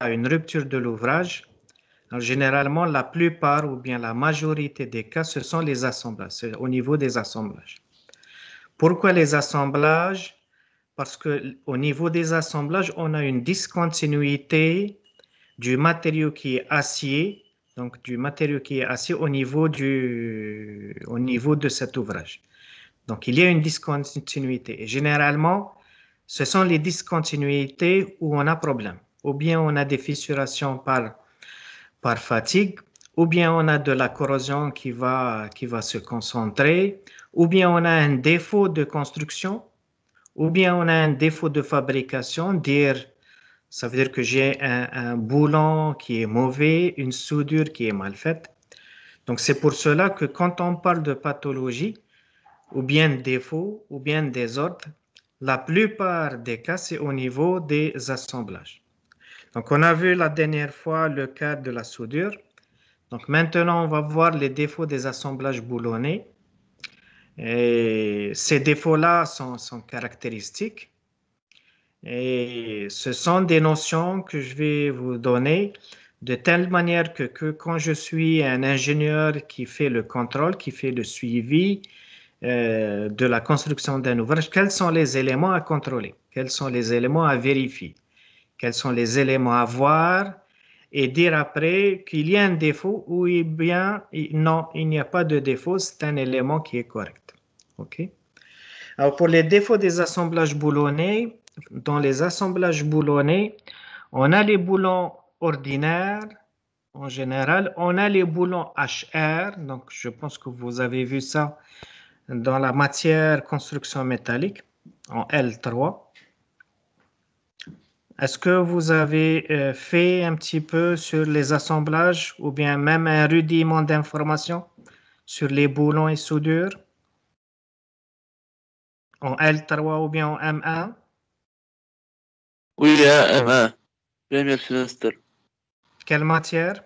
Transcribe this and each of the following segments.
à une rupture de l'ouvrage, généralement, la plupart ou bien la majorité des cas, ce sont les assemblages, au niveau des assemblages. Pourquoi les assemblages Parce qu'au niveau des assemblages, on a une discontinuité du matériau qui est acier, donc du matériau qui est acier au niveau, du, au niveau de cet ouvrage. Donc, il y a une discontinuité. Et généralement, ce sont les discontinuités où on a problème ou bien on a des fissurations par, par fatigue, ou bien on a de la corrosion qui va, qui va se concentrer, ou bien on a un défaut de construction, ou bien on a un défaut de fabrication, dire ça veut dire que j'ai un, un, boulon qui est mauvais, une soudure qui est mal faite. Donc c'est pour cela que quand on parle de pathologie, ou bien défaut, ou bien désordre, la plupart des cas, c'est au niveau des assemblages. Donc, on a vu la dernière fois le cas de la soudure. Donc, maintenant, on va voir les défauts des assemblages boulonnés. Et ces défauts-là sont, caractéristiques. Et ce sont des notions que je vais vous donner de telle manière que, quand je suis un ingénieur qui fait le contrôle, qui fait le suivi euh, de la construction d'un ouvrage, quels sont les éléments à contrôler, quels sont les éléments à vérifier quels sont les éléments à voir et dire après qu'il y a un défaut ou bien non, il n'y a pas de défaut, c'est un élément qui est correct. OK? Alors pour les défauts des assemblages boulonnés, dans les assemblages boulonnés, on a les boulons ordinaires en général, on a les boulons HR, donc je pense que vous avez vu ça dans la matière construction métallique en L3. Est-ce que vous avez euh, fait un petit peu sur les assemblages ou bien même un rudiment d'informations sur les boulons et soudures en L3 ou bien en M1 Oui, M1, premier semestre. Quelle matière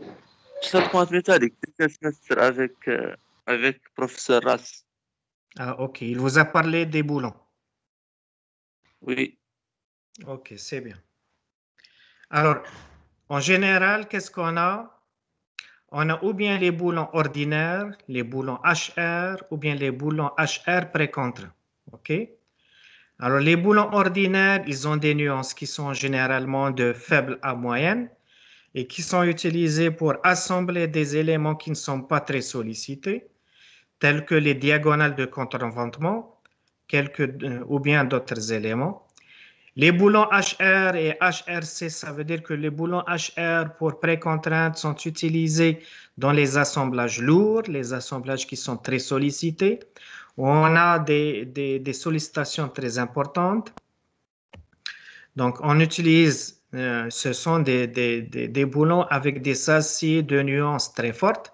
Le métallique, deuxième semestre avec, le euh, avec professeur Rass. Ah, ok. Il vous a parlé des boulons. Oui. OK, c'est bien. Alors, en général, qu'est-ce qu'on a? On a ou bien les boulons ordinaires, les boulons HR, ou bien les boulons HR pré OK? Alors, les boulons ordinaires, ils ont des nuances qui sont généralement de faible à moyenne et qui sont utilisés pour assembler des éléments qui ne sont pas très sollicités, tels que les diagonales de contre ventement euh, ou bien d'autres éléments. Les boulons HR et HRC, ça veut dire que les boulons HR pour précontrainte sont utilisés dans les assemblages lourds, les assemblages qui sont très sollicités, où on a des, des, sollicitations très importantes. Donc, on utilise, euh, ce sont des, des, boulons avec des aciers de nuances très fortes.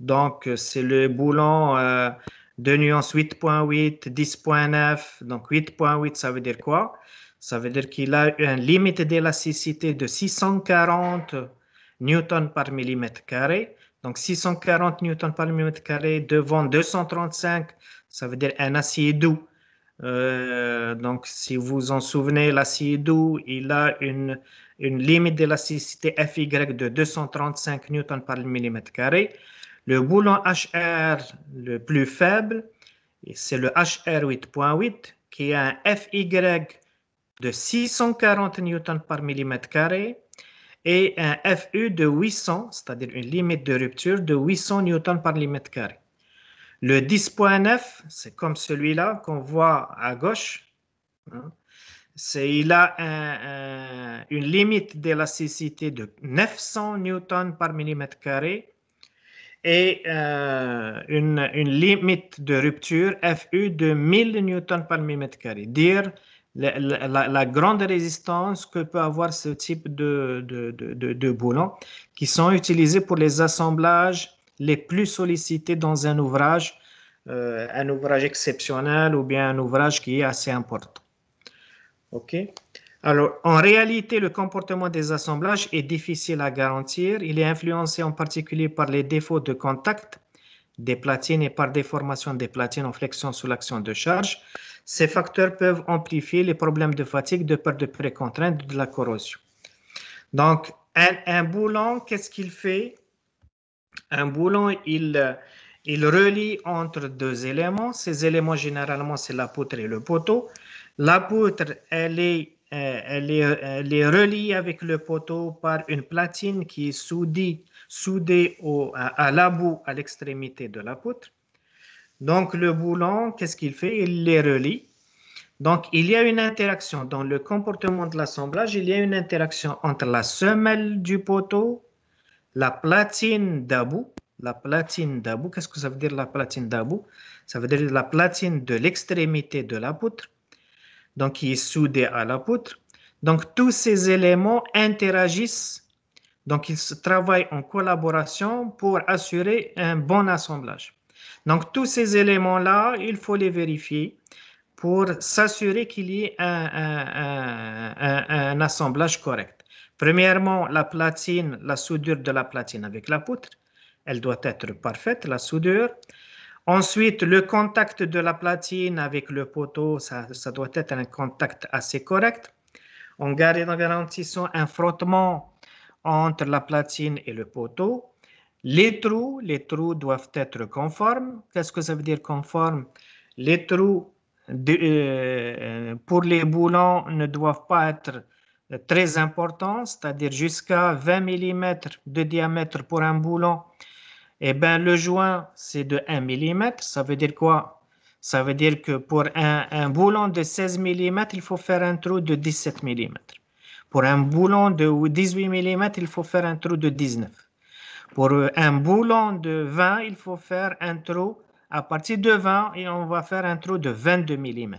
Donc, c'est le boulon euh, de nuance 8.8, 10.9. Donc, 8.8, ça veut dire quoi? Ça veut dire qu'il a une limite d'élasticité de 640 newtons par millimètre carré. Donc 640 newtons par millimètre carré devant 235, ça veut dire un acier doux. Euh, donc, si vous en souvenez, l'acier doux, il a une, une limite d'élasticité FY de 235 newtons par millimètre carré. Le boulon HR le plus faible, c'est le HR 8.8 qui a un FY de 640 newtons par millimètre carré et un FU de 800, c'est-à-dire une limite de rupture de 800 newtons par millimètre carré. Le 10.9, c'est comme celui-là qu'on voit à gauche. Hein. Il a une limite d'élasticité de 900 newtons par millimètre carré et euh, une, limite de rupture FU de 1000 newtons par millimètre carré. Dire la, grande résistance que peut avoir ce type de, de, de, de, boulons qui sont utilisés pour les assemblages les plus sollicités dans un ouvrage, euh, un ouvrage exceptionnel ou bien un ouvrage qui est assez important. OK Alors, en réalité, le comportement des assemblages est difficile à garantir. Il est influencé en particulier par les défauts de contact des platines et par déformation des platines en flexion sous l'action de charge. Ces facteurs peuvent amplifier les problèmes de fatigue, de perte de précontrainte, de la corrosion. Donc, un, boulon, qu'est-ce qu'il fait Un boulon, il, il relie entre deux éléments. Ces éléments, généralement, c'est la poutre et le poteau. La poutre, elle est euh, elle est, elle reliée avec le poteau par une platine qui est soudée, soudée au, à, la boue à l'extrémité de la poutre. Donc, le boulon, qu'est-ce qu'il fait Il les relie. Donc, il y a une interaction dans le comportement de l'assemblage, il y a une interaction entre la semelle du poteau, la platine d'abou. La platine d'abou, qu'est-ce que ça veut dire la platine d'abou Ça veut dire la platine de l'extrémité de la poutre, donc qui est soudée à la poutre. Donc, tous ces éléments interagissent, donc ils travaillent en collaboration pour assurer un bon assemblage. Donc, tous ces éléments-là, il faut les vérifier pour s'assurer qu'il y ait un, assemblage correct. Premièrement, la platine, la soudure de la platine avec la poutre, elle doit être parfaite, la soudure. Ensuite, le contact de la platine avec le poteau, ça, doit être un contact assez correct. On garde En garantissant un frottement entre la platine et le poteau, les trous, les trous doivent être conformes. Qu'est-ce que ça veut dire conformes Les trous euh, euh, pour les boulons ne doivent pas être euh, très importants, c'est-à-dire jusqu'à 20 mm de diamètre pour un boulon. Eh bien, le joint, c'est de 1 mm. Ça veut dire quoi Ça veut dire que pour un, boulon de 16 mm, il faut faire un trou de 17 mm. Pour un boulon de 18 mm, il faut faire un trou de 19 pour un boulon de 20, il faut faire un trou à partir de 20 et on va faire un trou de 22 mm.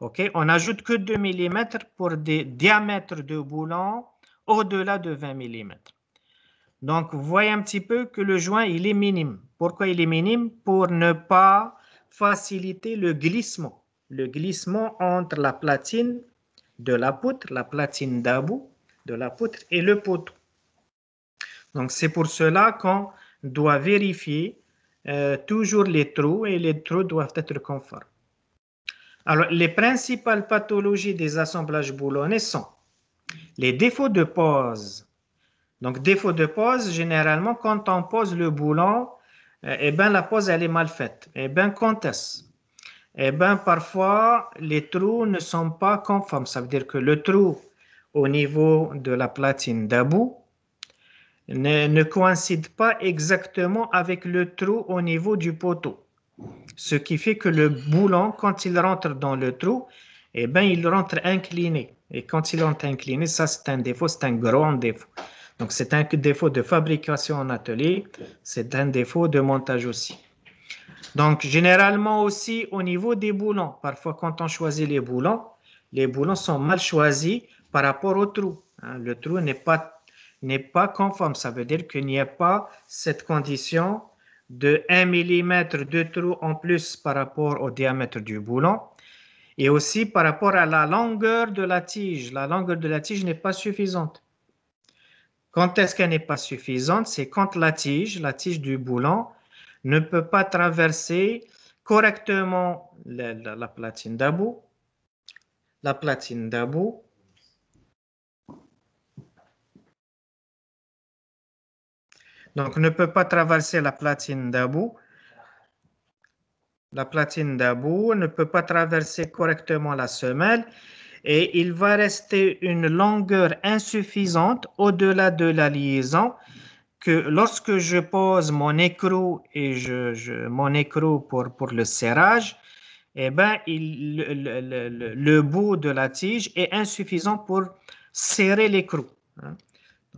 OK, on n'ajoute que 2 mm pour des diamètres de boulon au-delà de 20 mm. Donc, vous voyez un petit peu que le joint, il est minime. Pourquoi il est minime Pour ne pas faciliter le glissement. Le glissement entre la platine de la poutre, la platine d'about de la poutre et le poteau. Donc, c'est pour cela qu'on doit vérifier euh, toujours les trous et les trous doivent être conformes. Alors, les principales pathologies des assemblages boulonnais sont les défauts de pose. Donc, défaut de pose, généralement, quand on pose le boulon, euh, eh bien la pose, elle est mal faite. Eh bien, est-ce Eh bien, parfois, les trous ne sont pas conformes. Ça veut dire que le trou au niveau de la platine d'about ne, ne coïncide pas exactement avec le trou au niveau du poteau. Ce qui fait que le boulon, quand il rentre dans le trou, eh ben, il rentre incliné. Et quand il rentre incliné, ça c'est un défaut, c'est un grand défaut. Donc c'est un défaut de fabrication en atelier, c'est un défaut de montage aussi. Donc généralement aussi au niveau des boulons, parfois quand on choisit les boulons, les boulons sont mal choisis par rapport au trou. Hein. Le trou n'est pas n'est pas conforme. Ça veut dire qu'il n'y a pas cette condition de 1 mm de trou en plus par rapport au diamètre du boulon et aussi par rapport à la longueur de la tige. La longueur de la tige n'est pas suffisante. Quand est-ce qu'elle n'est pas suffisante C'est quand la tige, la tige du boulon, ne peut pas traverser correctement la, platine d'about, la platine d'about Donc, ne peut pas traverser la platine d'Abu. La platine d'Abu ne peut pas traverser correctement la semelle et il va rester une longueur insuffisante au-delà de la liaison que lorsque je pose mon écrou et je, mon écrou pour, pour le serrage, eh ben, le, bout de la tige est insuffisant pour serrer l'écrou. Hein.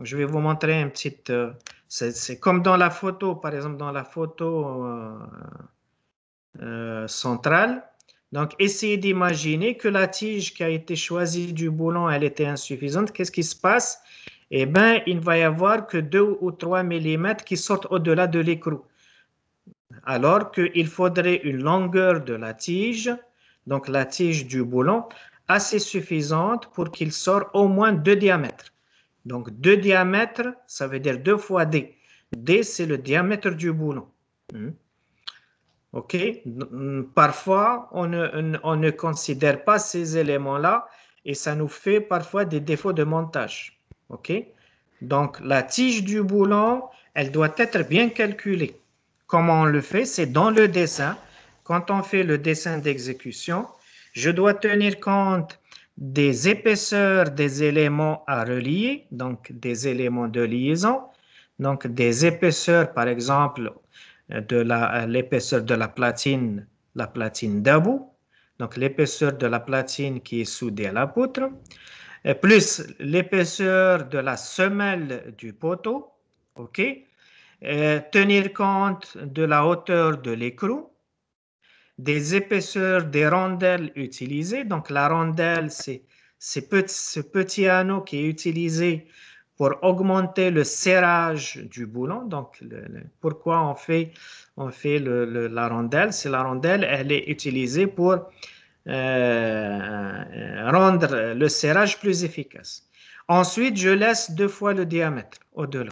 je vais vous montrer une petite, euh, c'est comme dans la photo, par exemple, dans la photo euh, euh, centrale. Donc, essayez d'imaginer que la tige qui a été choisie du boulon, elle était insuffisante. Qu'est-ce qui se passe Eh bien, il ne va y avoir que 2 ou 3 mm qui sortent au-delà de l'écrou. Alors qu'il faudrait une longueur de la tige, donc la tige du boulon, assez suffisante pour qu'il sorte au moins 2 diamètres. Donc deux diamètres, ça veut dire deux fois D. D, c'est le diamètre du boulon. Hmm. OK hmm, Parfois, on ne, on ne considère pas ces éléments-là et ça nous fait parfois des défauts de montage. OK Donc, la tige du boulon, elle doit être bien calculée. Comment on le fait C'est dans le dessin. Quand on fait le dessin d'exécution, je dois tenir compte des épaisseurs des éléments à relier, donc des éléments de liaison, donc des épaisseurs, par exemple, de l'épaisseur de la platine, la platine d'about, donc l'épaisseur de la platine qui est soudée à la poutre, plus l'épaisseur de la semelle du poteau, ok, tenir compte de la hauteur de l'écrou, des épaisseurs des rondelles utilisées. Donc, la rondelle, c'est petit, ce petit anneau qui est utilisé pour augmenter le serrage du boulon. Donc, pourquoi on fait, on fait la rondelle C'est la rondelle, elle est utilisée pour euh, euh, rendre le serrage plus efficace. Ensuite, je laisse deux fois le diamètre au-delà.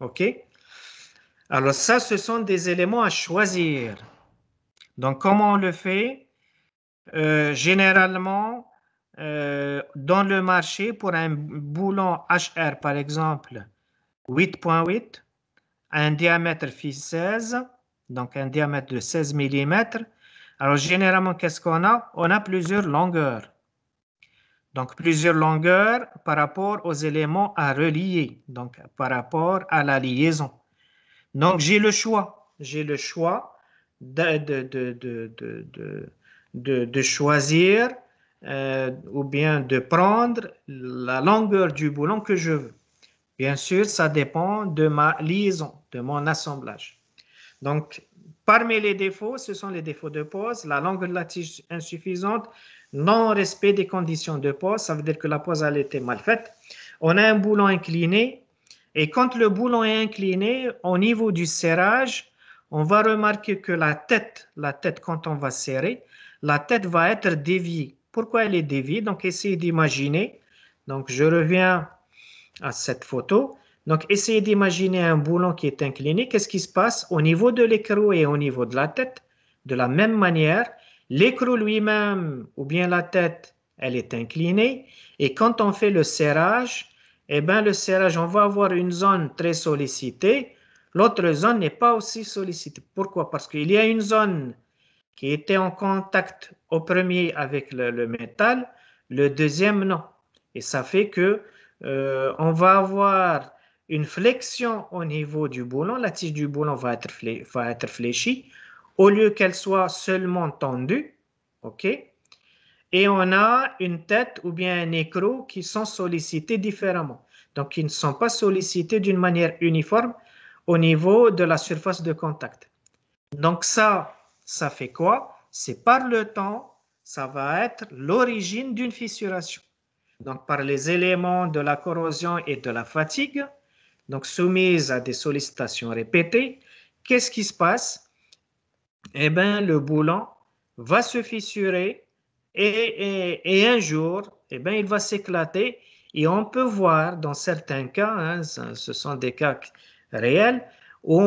OK Alors ça, ce sont des éléments à choisir. Donc, comment on le fait euh, Généralement, euh, dans le marché, pour un boulon HR, par exemple, 8.8, un diamètre fils 16, donc un diamètre de 16 mm. Alors, généralement, qu'est-ce qu'on a On a plusieurs longueurs. Donc, plusieurs longueurs par rapport aux éléments à relier, donc par rapport à la liaison. Donc, j'ai le choix. J'ai le choix de, de, de, choisir euh, ou bien de prendre la longueur du boulon que je veux. Bien sûr, ça dépend de ma liaison, de mon assemblage. Donc, parmi les défauts, ce sont les défauts de pose, la longueur de la tige insuffisante, non-respect des conditions de pose, ça veut dire que la pose a été mal faite. On a un boulon incliné, et quand le boulon est incliné, au niveau du serrage, on va remarquer que la tête, la tête quand on va serrer, la tête va être déviée. Pourquoi elle est déviée Donc essayez d'imaginer. Donc je reviens à cette photo. Donc essayez d'imaginer un boulon qui est incliné. Qu'est-ce qui se passe au niveau de l'écrou et au niveau de la tête De la même manière, l'écrou lui-même ou bien la tête, elle est inclinée. Et quand on fait le serrage, eh bien le serrage, on va avoir une zone très sollicitée L'autre zone n'est pas aussi sollicitée. Pourquoi Parce qu'il y a une zone qui était en contact au premier avec le, métal, le deuxième non. Et ça fait que euh, on va avoir une flexion au niveau du boulon. La tige du boulon va être, va fléchie au lieu qu'elle soit seulement tendue. OK Et on a une tête ou bien un écrou qui sont sollicités différemment. Donc, ils ne sont pas sollicités d'une manière uniforme au niveau de la surface de contact. Donc ça, ça fait quoi C'est par le temps, ça va être l'origine d'une fissuration. Donc par les éléments de la corrosion et de la fatigue, donc soumise à des sollicitations répétées, qu'est-ce qui se passe Eh bien, le boulon va se fissurer et, un jour, eh bien, il va s'éclater. Et on peut voir dans certains cas, hein, ce sont des cas réel, où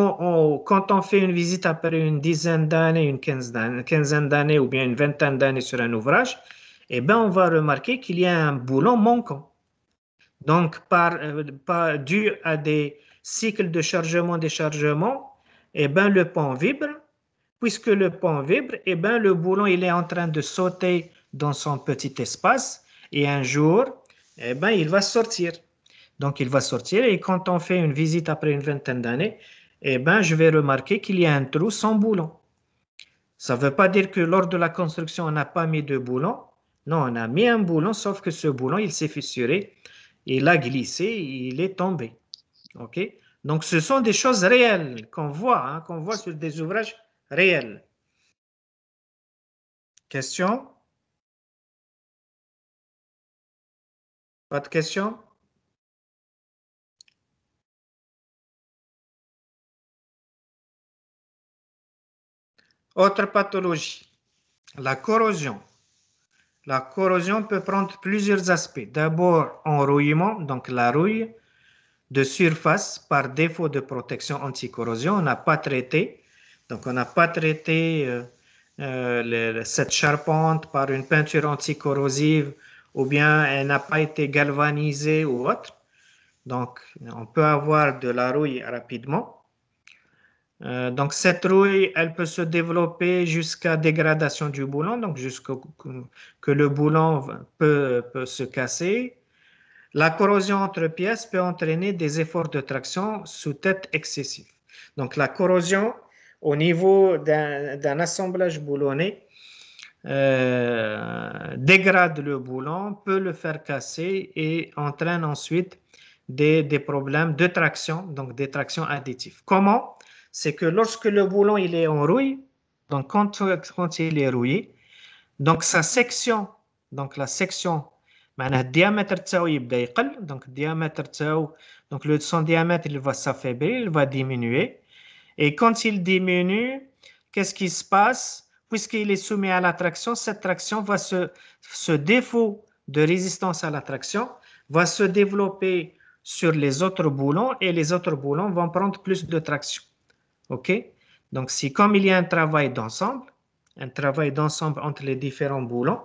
quand on fait une visite après une dizaine d'années, une quinzaine d'années ou bien une vingtaine d'années sur un ouvrage, eh bien, on va remarquer qu'il y a un boulon manquant. Donc, par, euh, dû à des cycles de chargement-déchargement, eh bien, le pont vibre. Puisque le pont vibre, eh bien, le boulon il est en train de sauter dans son petit espace et un jour, eh bien, il va sortir. Donc, il va sortir. Et quand on fait une visite après une vingtaine d'années, eh ben, je vais remarquer qu'il y a un trou sans boulon. Ça ne veut pas dire que lors de la construction, on n'a pas mis de boulon. Non, on a mis un boulon, sauf que ce boulon, il s'est fissuré, il a glissé, il est tombé. OK Donc, ce sont des choses réelles qu'on voit, hein, qu'on voit sur des ouvrages réels. Question Pas de question Autre pathologie, la corrosion. La corrosion peut prendre plusieurs aspects. D'abord, enrouillement, donc la rouille de surface par défaut de protection anticorrosion. On n'a pas traité, donc on n'a pas traité euh, euh cette charpente par une peinture anticorrosive ou bien elle n'a pas été galvanisée ou autre. Donc, on peut avoir de la rouille rapidement. Euh, donc cette rouille, elle peut se développer jusqu'à dégradation du boulon, donc jusqu'à que le boulon peut, se casser. La corrosion entre pièces peut entraîner des efforts de traction sous tête excessifs. Donc la corrosion au niveau d'un assemblage boulonné euh, dégrade le boulon, peut le faire casser et entraîne ensuite des, des problèmes de traction, donc des tractions additives. Comment c'est que lorsque le boulon il est en rouille, donc quand, il est rouillé, donc sa section, donc la section donc son diamètre il va s'affaiblir il va diminuer et quand il diminue qu'est-ce qui se passe puisqu'il est soumis à la traction cette traction va se ce défaut de résistance à la traction va se développer sur les autres boulons et les autres boulons vont prendre plus de traction OK Donc, si comme il y a un travail d'ensemble, un travail d'ensemble entre les différents boulons,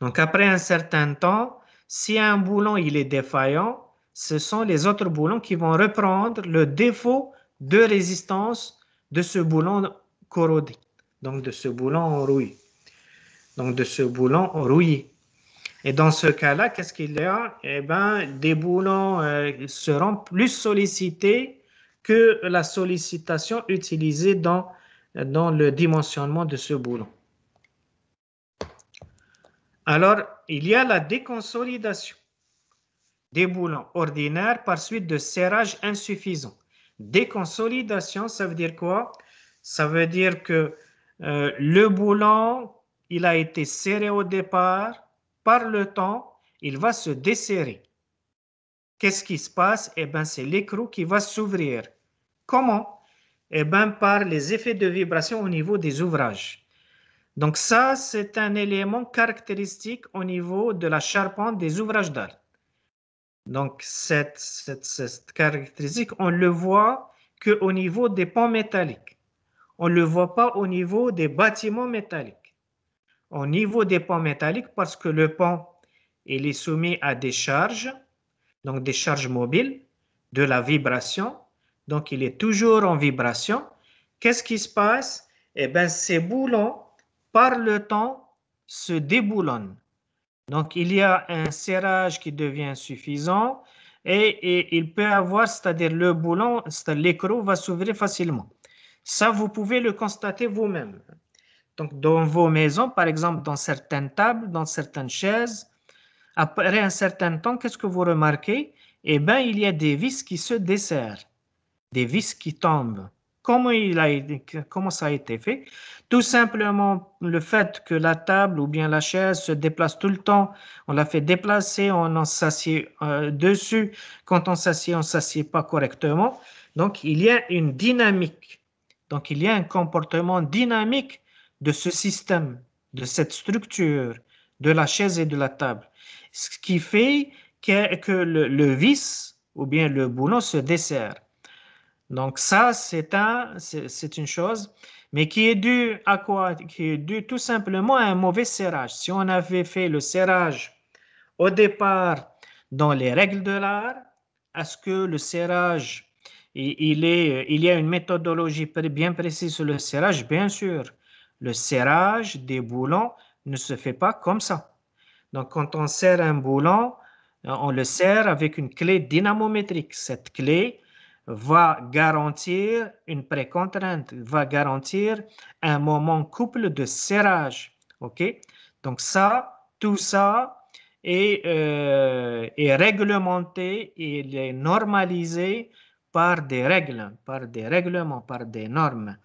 donc après un certain temps, si un boulon il est défaillant, ce sont les autres boulons qui vont reprendre le défaut de résistance de ce boulon corrodé, donc de ce boulon rouillé. Donc de ce boulon rouillé. Et dans ce cas-là, qu'est-ce qu'il y a Eh bien, des boulons euh, seront plus sollicités que la sollicitation utilisée dans, dans le dimensionnement de ce boulon. Alors, il y a la déconsolidation des boulons ordinaires par suite de serrage insuffisant. Déconsolidation, ça veut dire quoi Ça veut dire que euh, le boulon, il a été serré au départ, par le temps, il va se desserrer. Qu'est-ce qui se passe Eh bien, c'est l'écrou qui va s'ouvrir. Comment Eh bien, par les effets de vibration au niveau des ouvrages. Donc ça, c'est un élément caractéristique au niveau de la charpente des ouvrages d'art. Donc cette, caractéristique, on le voit qu'au niveau des ponts métalliques. On ne le voit pas au niveau des bâtiments métalliques. Au niveau des ponts métalliques, parce que le pont, il est soumis à des charges, donc des charges mobiles, de la vibration. Donc, il est toujours en vibration. Qu'est-ce qui se passe Eh bien, ces boulons, par le temps, se déboulonnent. Donc, il y a un serrage qui devient suffisant et, et il peut avoir, c'est-à-dire le boulon, l'écrou va s'ouvrir facilement. Ça, vous pouvez le constater vous-même. Donc, dans vos maisons, par exemple, dans certaines tables, dans certaines chaises, après un certain temps, qu'est-ce que vous remarquez Eh bien, il y a des vis qui se desserrent, des vis qui tombent. Comment, il a, comment ça a été fait Tout simplement le fait que la table ou bien la chaise se déplace tout le temps. On la fait déplacer, on en s'assied euh, dessus. Quand on s'assied, on s'assied pas correctement. Donc, il y a une dynamique. Donc, il y a un comportement dynamique de ce système, de cette structure, de la chaise et de la table ce qui fait que, le, le, vice ou bien le boulon se desserre. Donc ça, c'est un, c'est une chose, mais qui est due à quoi Qui est due tout simplement à un mauvais serrage. Si on avait fait le serrage au départ dans les règles de l'art, est-ce que le serrage, il, est, il y a une méthodologie bien précise sur le serrage Bien sûr, le serrage des boulons ne se fait pas comme ça. Donc, quand on serre un boulon, euh, on le serre avec une clé dynamométrique. Cette clé va garantir une précontrainte, va garantir un moment couple de serrage. OK? Donc, ça, tout ça euh, est, réglementé et il est normalisé par des règles, par des règlements, par des normes.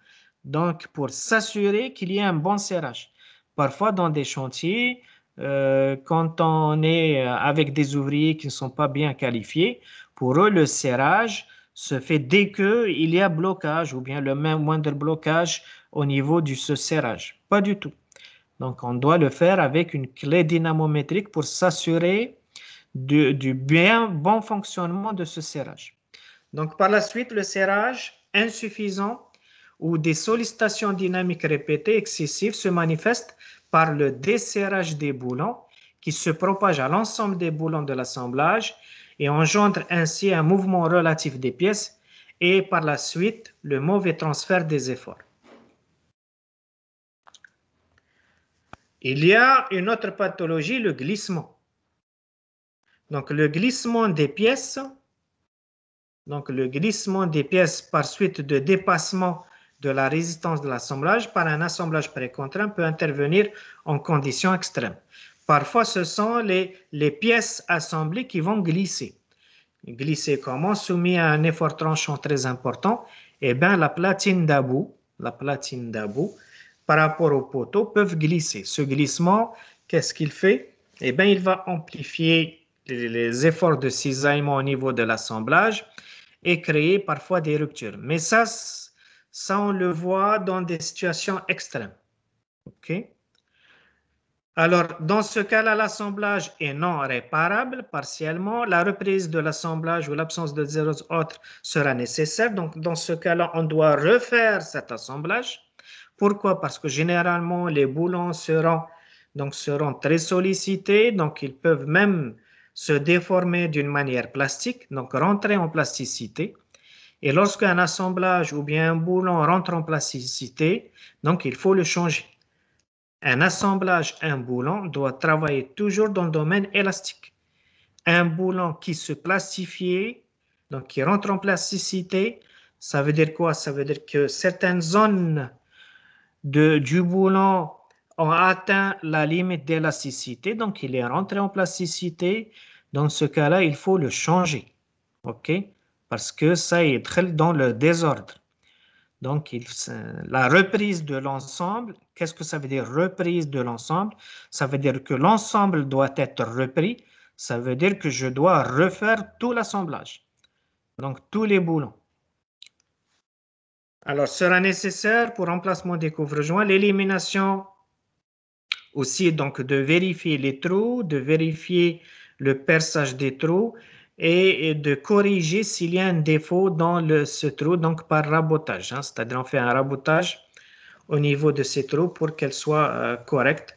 Donc, pour s'assurer qu'il y ait un bon serrage. Parfois, dans des chantiers, euh, quand on est euh, avec des ouvriers qui ne sont pas bien qualifiés, pour eux, le serrage se fait dès qu'il y a blocage ou bien le même, moindre blocage au niveau du ce serrage. Pas du tout. Donc, on doit le faire avec une clé dynamométrique pour s'assurer du, du, bien bon fonctionnement de ce serrage. Donc, par la suite, le serrage insuffisant ou des sollicitations dynamiques répétées excessives se manifestent par le desserrage des boulons qui se propage à l'ensemble des boulons de l'assemblage et engendre ainsi un mouvement relatif des pièces et par la suite le mauvais transfert des efforts. Il y a une autre pathologie, le glissement. Donc le glissement des pièces, donc le glissement des pièces par suite de dépassement de la résistance de l'assemblage par un assemblage précontraint peut intervenir en conditions extrêmes. Parfois, ce sont les, les pièces assemblées qui vont glisser. Glisser comment Soumis à un effort tranchant très important, eh bien, la platine d'about, la platine d'about, par rapport au poteau, peuvent glisser. Ce glissement, qu'est-ce qu'il fait Eh bien, il va amplifier les efforts de cisaillement au niveau de l'assemblage et créer parfois des ruptures. Mais ça, ça, on le voit dans des situations extrêmes. OK alors, dans ce cas-là, l'assemblage est non réparable partiellement. La reprise de l'assemblage ou l'absence de zéro autres sera nécessaire. Donc, dans ce cas-là, on doit refaire cet assemblage. Pourquoi Parce que généralement, les boulons seront, donc, seront très sollicités. Donc, ils peuvent même se déformer d'une manière plastique, donc rentrer en plasticité. Et lorsqu'un assemblage ou bien un boulon rentre en plasticité, donc il faut le changer. Un assemblage, un boulon doit travailler toujours dans le domaine élastique. Un boulon qui se plastifie, donc qui rentre en plasticité, ça veut dire quoi Ça veut dire que certaines zones de, du boulon ont atteint la limite d'élasticité, donc il est rentré en plasticité. Dans ce cas-là, il faut le changer. OK parce que ça est dans le désordre. Donc, la reprise de l'ensemble, qu'est-ce que ça veut dire reprise de l'ensemble Ça veut dire que l'ensemble doit être repris, ça veut dire que je dois refaire tout l'assemblage, donc tous les boulons. Alors, sera nécessaire pour remplacement des couvre joints l'élimination aussi donc de vérifier les trous, de vérifier le perçage des trous, et, de corriger s'il y a un défaut dans le, ce trou, donc par rabotage. Hein, C'est-à-dire on fait un rabotage au niveau de ces trous pour qu'elles soient euh, correctes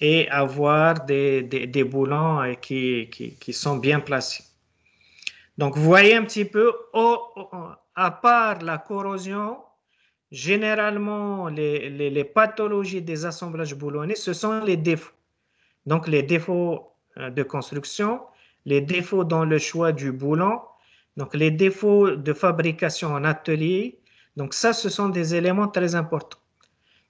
et avoir des, des, des boulons euh, qui, qui, qui, sont bien placés. Donc vous voyez un petit peu, à part la corrosion, généralement les, les, les pathologies des assemblages boulonnés, ce sont les défauts. Donc les défauts euh, de construction, les défauts dans le choix du boulon, donc les défauts de fabrication en atelier. Donc ça, ce sont des éléments très importants.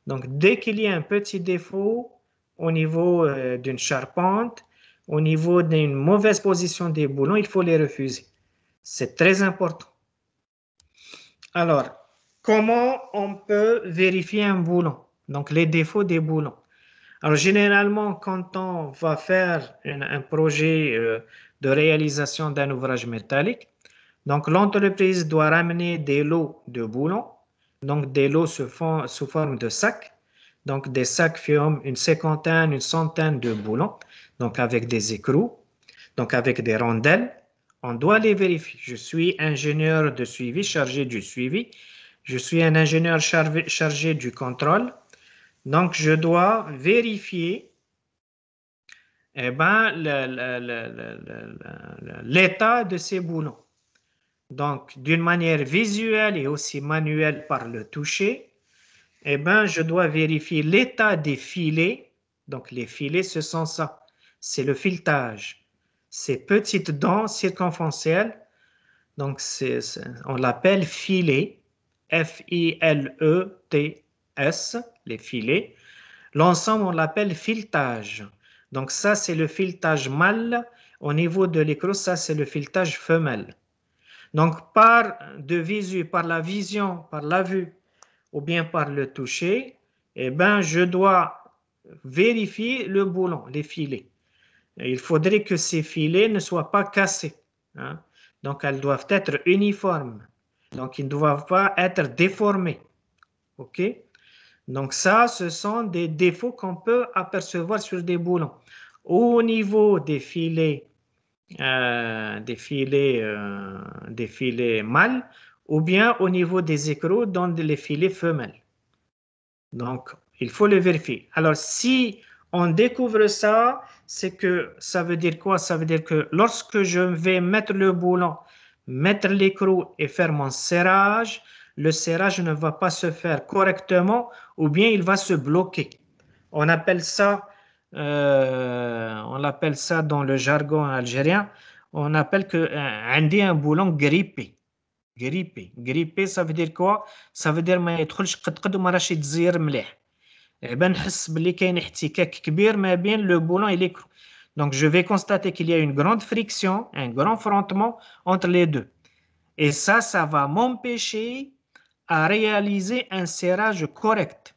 Donc dès qu'il y a un petit défaut au niveau euh, d'une charpente, au niveau d'une mauvaise position des boulons, il faut les refuser. C'est très important. Alors, comment on peut vérifier un boulon Donc les défauts des boulons. Alors généralement, quand on va faire un projet euh, de réalisation d'un ouvrage métallique, donc l'entreprise doit ramener des lots de boulons, donc des lots se font sous forme de sacs, donc des sacs ferment une cinquantaine, une centaine de boulons, donc avec des écrous, donc avec des rondelles. On doit les vérifier. Je suis ingénieur de suivi, chargé du suivi. Je suis un ingénieur chargé du contrôle. Donc, je dois vérifier eh ben, l'état de ces boulons. Donc, d'une manière visuelle et aussi manuelle par le toucher, eh ben, je dois vérifier l'état des filets. Donc, les filets, ce sont ça. C'est le filetage. Ces petites dents circonférentielles, donc on l'appelle filet, F-I-L-E-T-S les filets. L'ensemble, on l'appelle filetage. Donc ça, c'est le filetage mâle. Au niveau de l'écrou, ça, c'est le filetage femelle. Donc par de visu, par la vision, par la vue, ou bien par le toucher, eh ben, je dois vérifier le boulon, les filets. Il faudrait que ces filets ne soient pas cassés. Hein. Donc, elles doivent être uniformes. Donc, ils ne doivent pas être déformés. OK donc ça, ce sont des défauts qu'on peut apercevoir sur des boulons. Au niveau des filets, euh, des filets, euh, des filets mâles, ou bien au niveau des écrous dans les filets femelles. Donc, il faut le vérifier. Alors, si on découvre ça, c'est que ça veut dire quoi Ça veut dire que lorsque je vais mettre le boulon, mettre l'écrou et faire mon serrage, le serrage ne va pas se faire correctement ou bien il va se bloquer. On appelle ça, euh, on l'appelle ça dans le jargon algérien, on appelle que عندي euh, un boulon grippé. Grippé. Grippé, ça veut dire quoi Ça veut dire que يدخلش قدقد وما راش يتزير مليح. عبا Donc je vais constater qu'il y a une grande friction, un grand frontement entre les deux. Et ça, ça va m'empêcher à réaliser un serrage correct,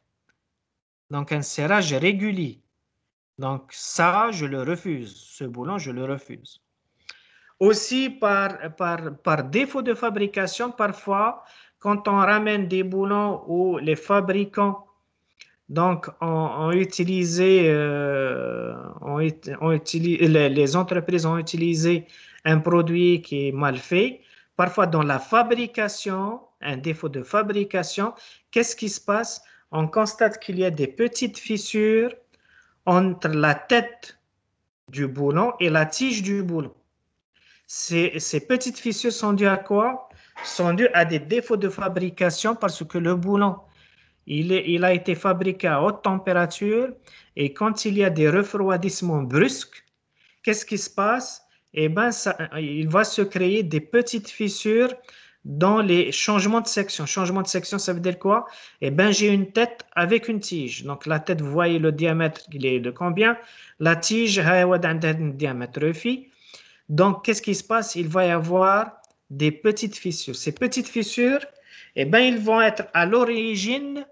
donc un serrage régulier. Donc ça, je le refuse, ce boulon, je le refuse. Aussi, par, par, défaut de fabrication, parfois, quand on ramène des boulons où les fabricants donc, ont, utilisé, euh, ont utilisé les, entreprises ont utilisé un produit qui est mal fait. Parfois, dans la fabrication, un défaut de fabrication, qu'est-ce qui se passe On constate qu'il y a des petites fissures entre la tête du boulon et la tige du boulon. Ces, petites fissures sont dues à quoi Sont dues à des défauts de fabrication parce que le boulon, il, a été fabriqué à haute température et quand il y a des refroidissements brusques, qu'est-ce qui se passe eh bien, il va se créer des petites fissures dans les changements de section. Changement de section, ça veut dire quoi Eh bien, j'ai une tête avec une tige. Donc, la tête, vous voyez le diamètre, il est de combien La tige, un diamètre phi. Donc, qu'est-ce qui se passe Il va y avoir des petites fissures. Ces petites fissures, eh bien, ils vont être à l'origine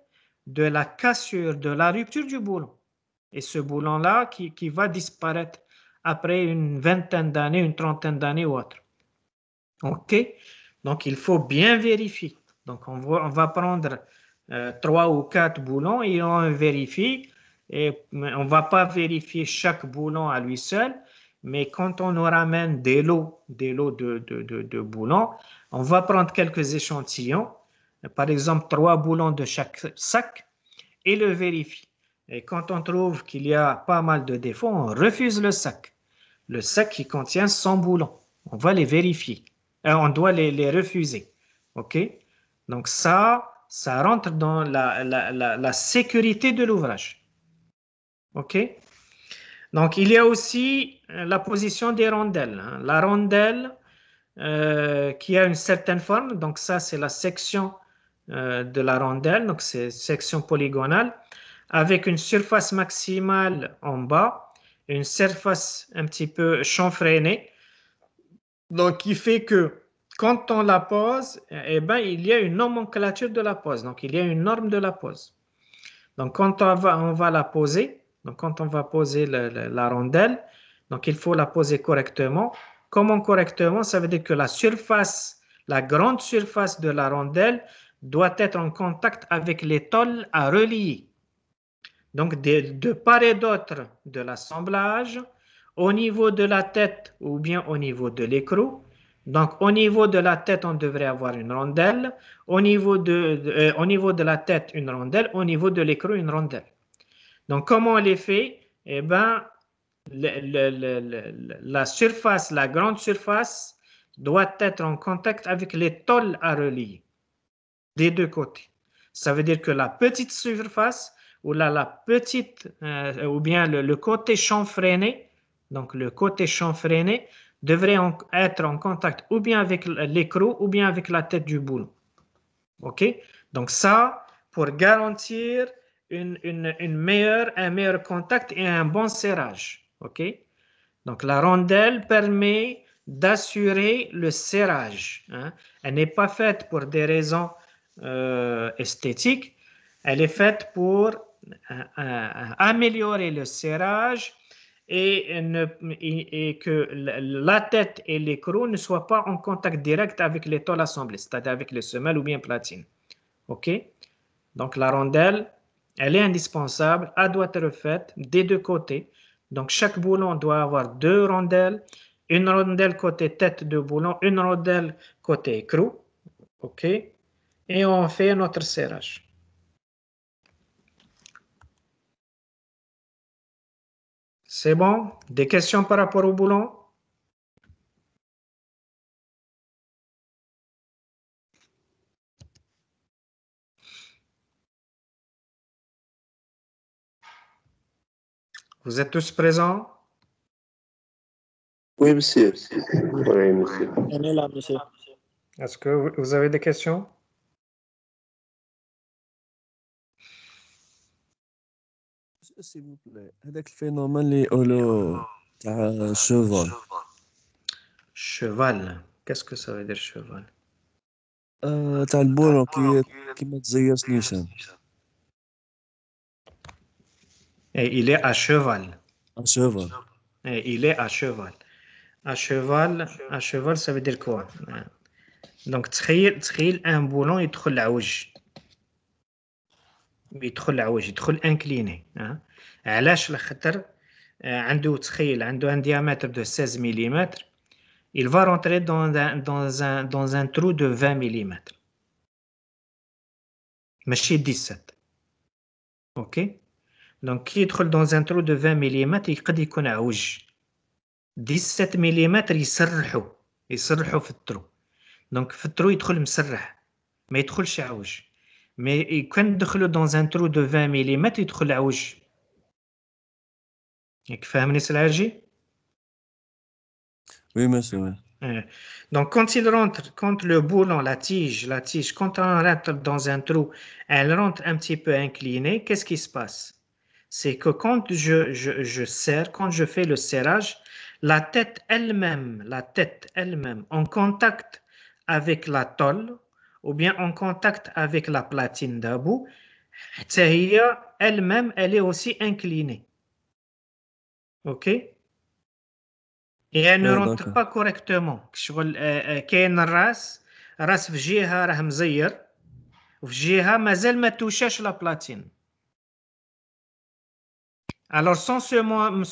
de la cassure, de la rupture du boulon. Et ce boulon-là qui, qui va disparaître après une vingtaine d'années, une trentaine d'années ou autre. OK donc, il faut bien vérifier. Donc, on va, prendre euh, trois ou quatre boulons et on vérifie. Et on ne va pas vérifier chaque boulon à lui seul, mais quand on nous ramène des lots, des lots de, boulons, on va prendre quelques échantillons, par exemple trois boulons de chaque sac, et le vérifier. Et quand on trouve qu'il y a pas mal de défauts, on refuse le sac. Le sac qui contient 100 boulons. On va les vérifier. Euh, on doit les, refuser. OK Donc ça, ça rentre dans la, sécurité de l'ouvrage. OK Donc il y a aussi euh, la position des rondelles. Hein. La rondelle euh, qui a une certaine forme, donc ça c'est la section de la rondelle, donc c'est section polygonale, avec une surface maximale en bas, une surface un petit peu chanfreinée, donc, qui fait que quand on la pose, eh, eh ben, il y a une nomenclature de la pose. Donc, il y a une norme de la pose. Donc, quand on va, la poser, donc quand on va poser la rondelle, donc il faut la poser correctement. Comment correctement Ça veut dire que la surface, la grande surface de la rondelle doit être en contact avec l'étole à relier. Donc, de part et d'autre de l'assemblage, au niveau de la tête ou bien au niveau de l'écrou. Donc, au niveau de la tête, on devrait avoir une rondelle. Au niveau de, euh, au niveau de la tête, une rondelle. Au niveau de l'écrou, une rondelle. Donc, comment on les fait Eh bien, la surface, la grande surface, doit être en contact avec les tôles à relier des deux côtés. Ça veut dire que la petite surface ou la petite, euh, ou bien le, côté chanfreiné donc le côté chanfreiné, devrait être en contact ou bien avec l'écrou ou bien avec la tête du boulon. OK Donc ça, pour garantir une, meilleure, un meilleur contact et un bon serrage. OK Donc la rondelle permet d'assurer le serrage. Hein. Elle n'est pas faite pour des raisons euh, esthétiques, elle est faite pour euh, euh, améliorer le serrage et, et, que la tête et l'écrou ne soient pas en contact direct avec les assemblée, c'est-à-dire avec les semelles ou bien platine. OK Donc la rondelle, elle est indispensable, elle doit être faite des deux côtés. Donc chaque boulon doit avoir deux rondelles, une rondelle côté tête de boulon, une rondelle côté écrou. OK Et on fait notre serrage. C'est bon Des questions par rapport au boulot? Vous êtes tous présents Oui, monsieur. monsieur. Est-ce que vous avez des questions s'il vous plaît, avec le phénomène cheval. Cheval, qu'est-ce que ça veut dire cheval euh, T'as un boulot qui qui met Et il est à cheval. À cheval. Et il est à cheval. À cheval, à cheval, ça veut dire quoi Donc, tril, un boulon, est trop la mais Il trouve la rouge, il incliné. Hein. علاش لخطر آه، عنده تخيل عنده ان ديامتر دو 16 ملم il va rentrer dans un, dans un, dans un trou de 20 ملم ماشي 17 اوكي دونك كي يدخل dans un trou de 20 ملم يقد يكون عوج 17 ملم يسرحوا يسرحوا في الترو دونك في الترو يدخل مسرح ما يدخلش عوج مي كان دخلوا dans un trou de 20 ملم يدخل عوج Donc, فاهمني سلاجي Oui, monsieur. Euh, donc, quand il rentre, quand le boulon, la tige, la tige, quand on rentre dans un trou, elle rentre un petit peu inclinée, qu'est-ce qui se passe C'est que quand je, je, serre, quand je fais le serrage, la tête elle-même, la tête elle-même, en contact avec la tôle ou bien en contact avec la platine d'about, elle-même, elle est aussi inclinée. Ok et elle ne rentre pas correctement. Je veux dire, qu'elle ne reste, reste végéra, ramseyer, végéra, mais elle me touche à la platine. Alors sans se me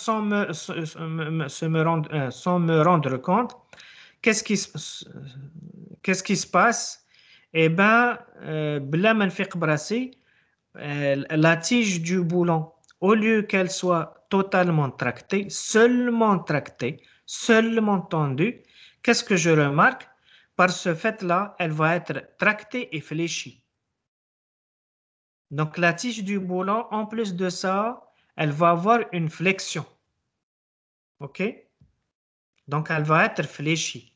se me rendre euh, rendre compte, qu'est-ce qui se qu'est-ce qui se passe Eh ben, euh, euh, la tige du boulon, au lieu qu'elle soit totalement tractée, seulement tractée, seulement tendue, qu'est-ce que je remarque Par ce fait-là, elle va être tractée et fléchie. Donc la tige du boulon, en plus de ça, elle va avoir une flexion. OK Donc elle va être fléchie.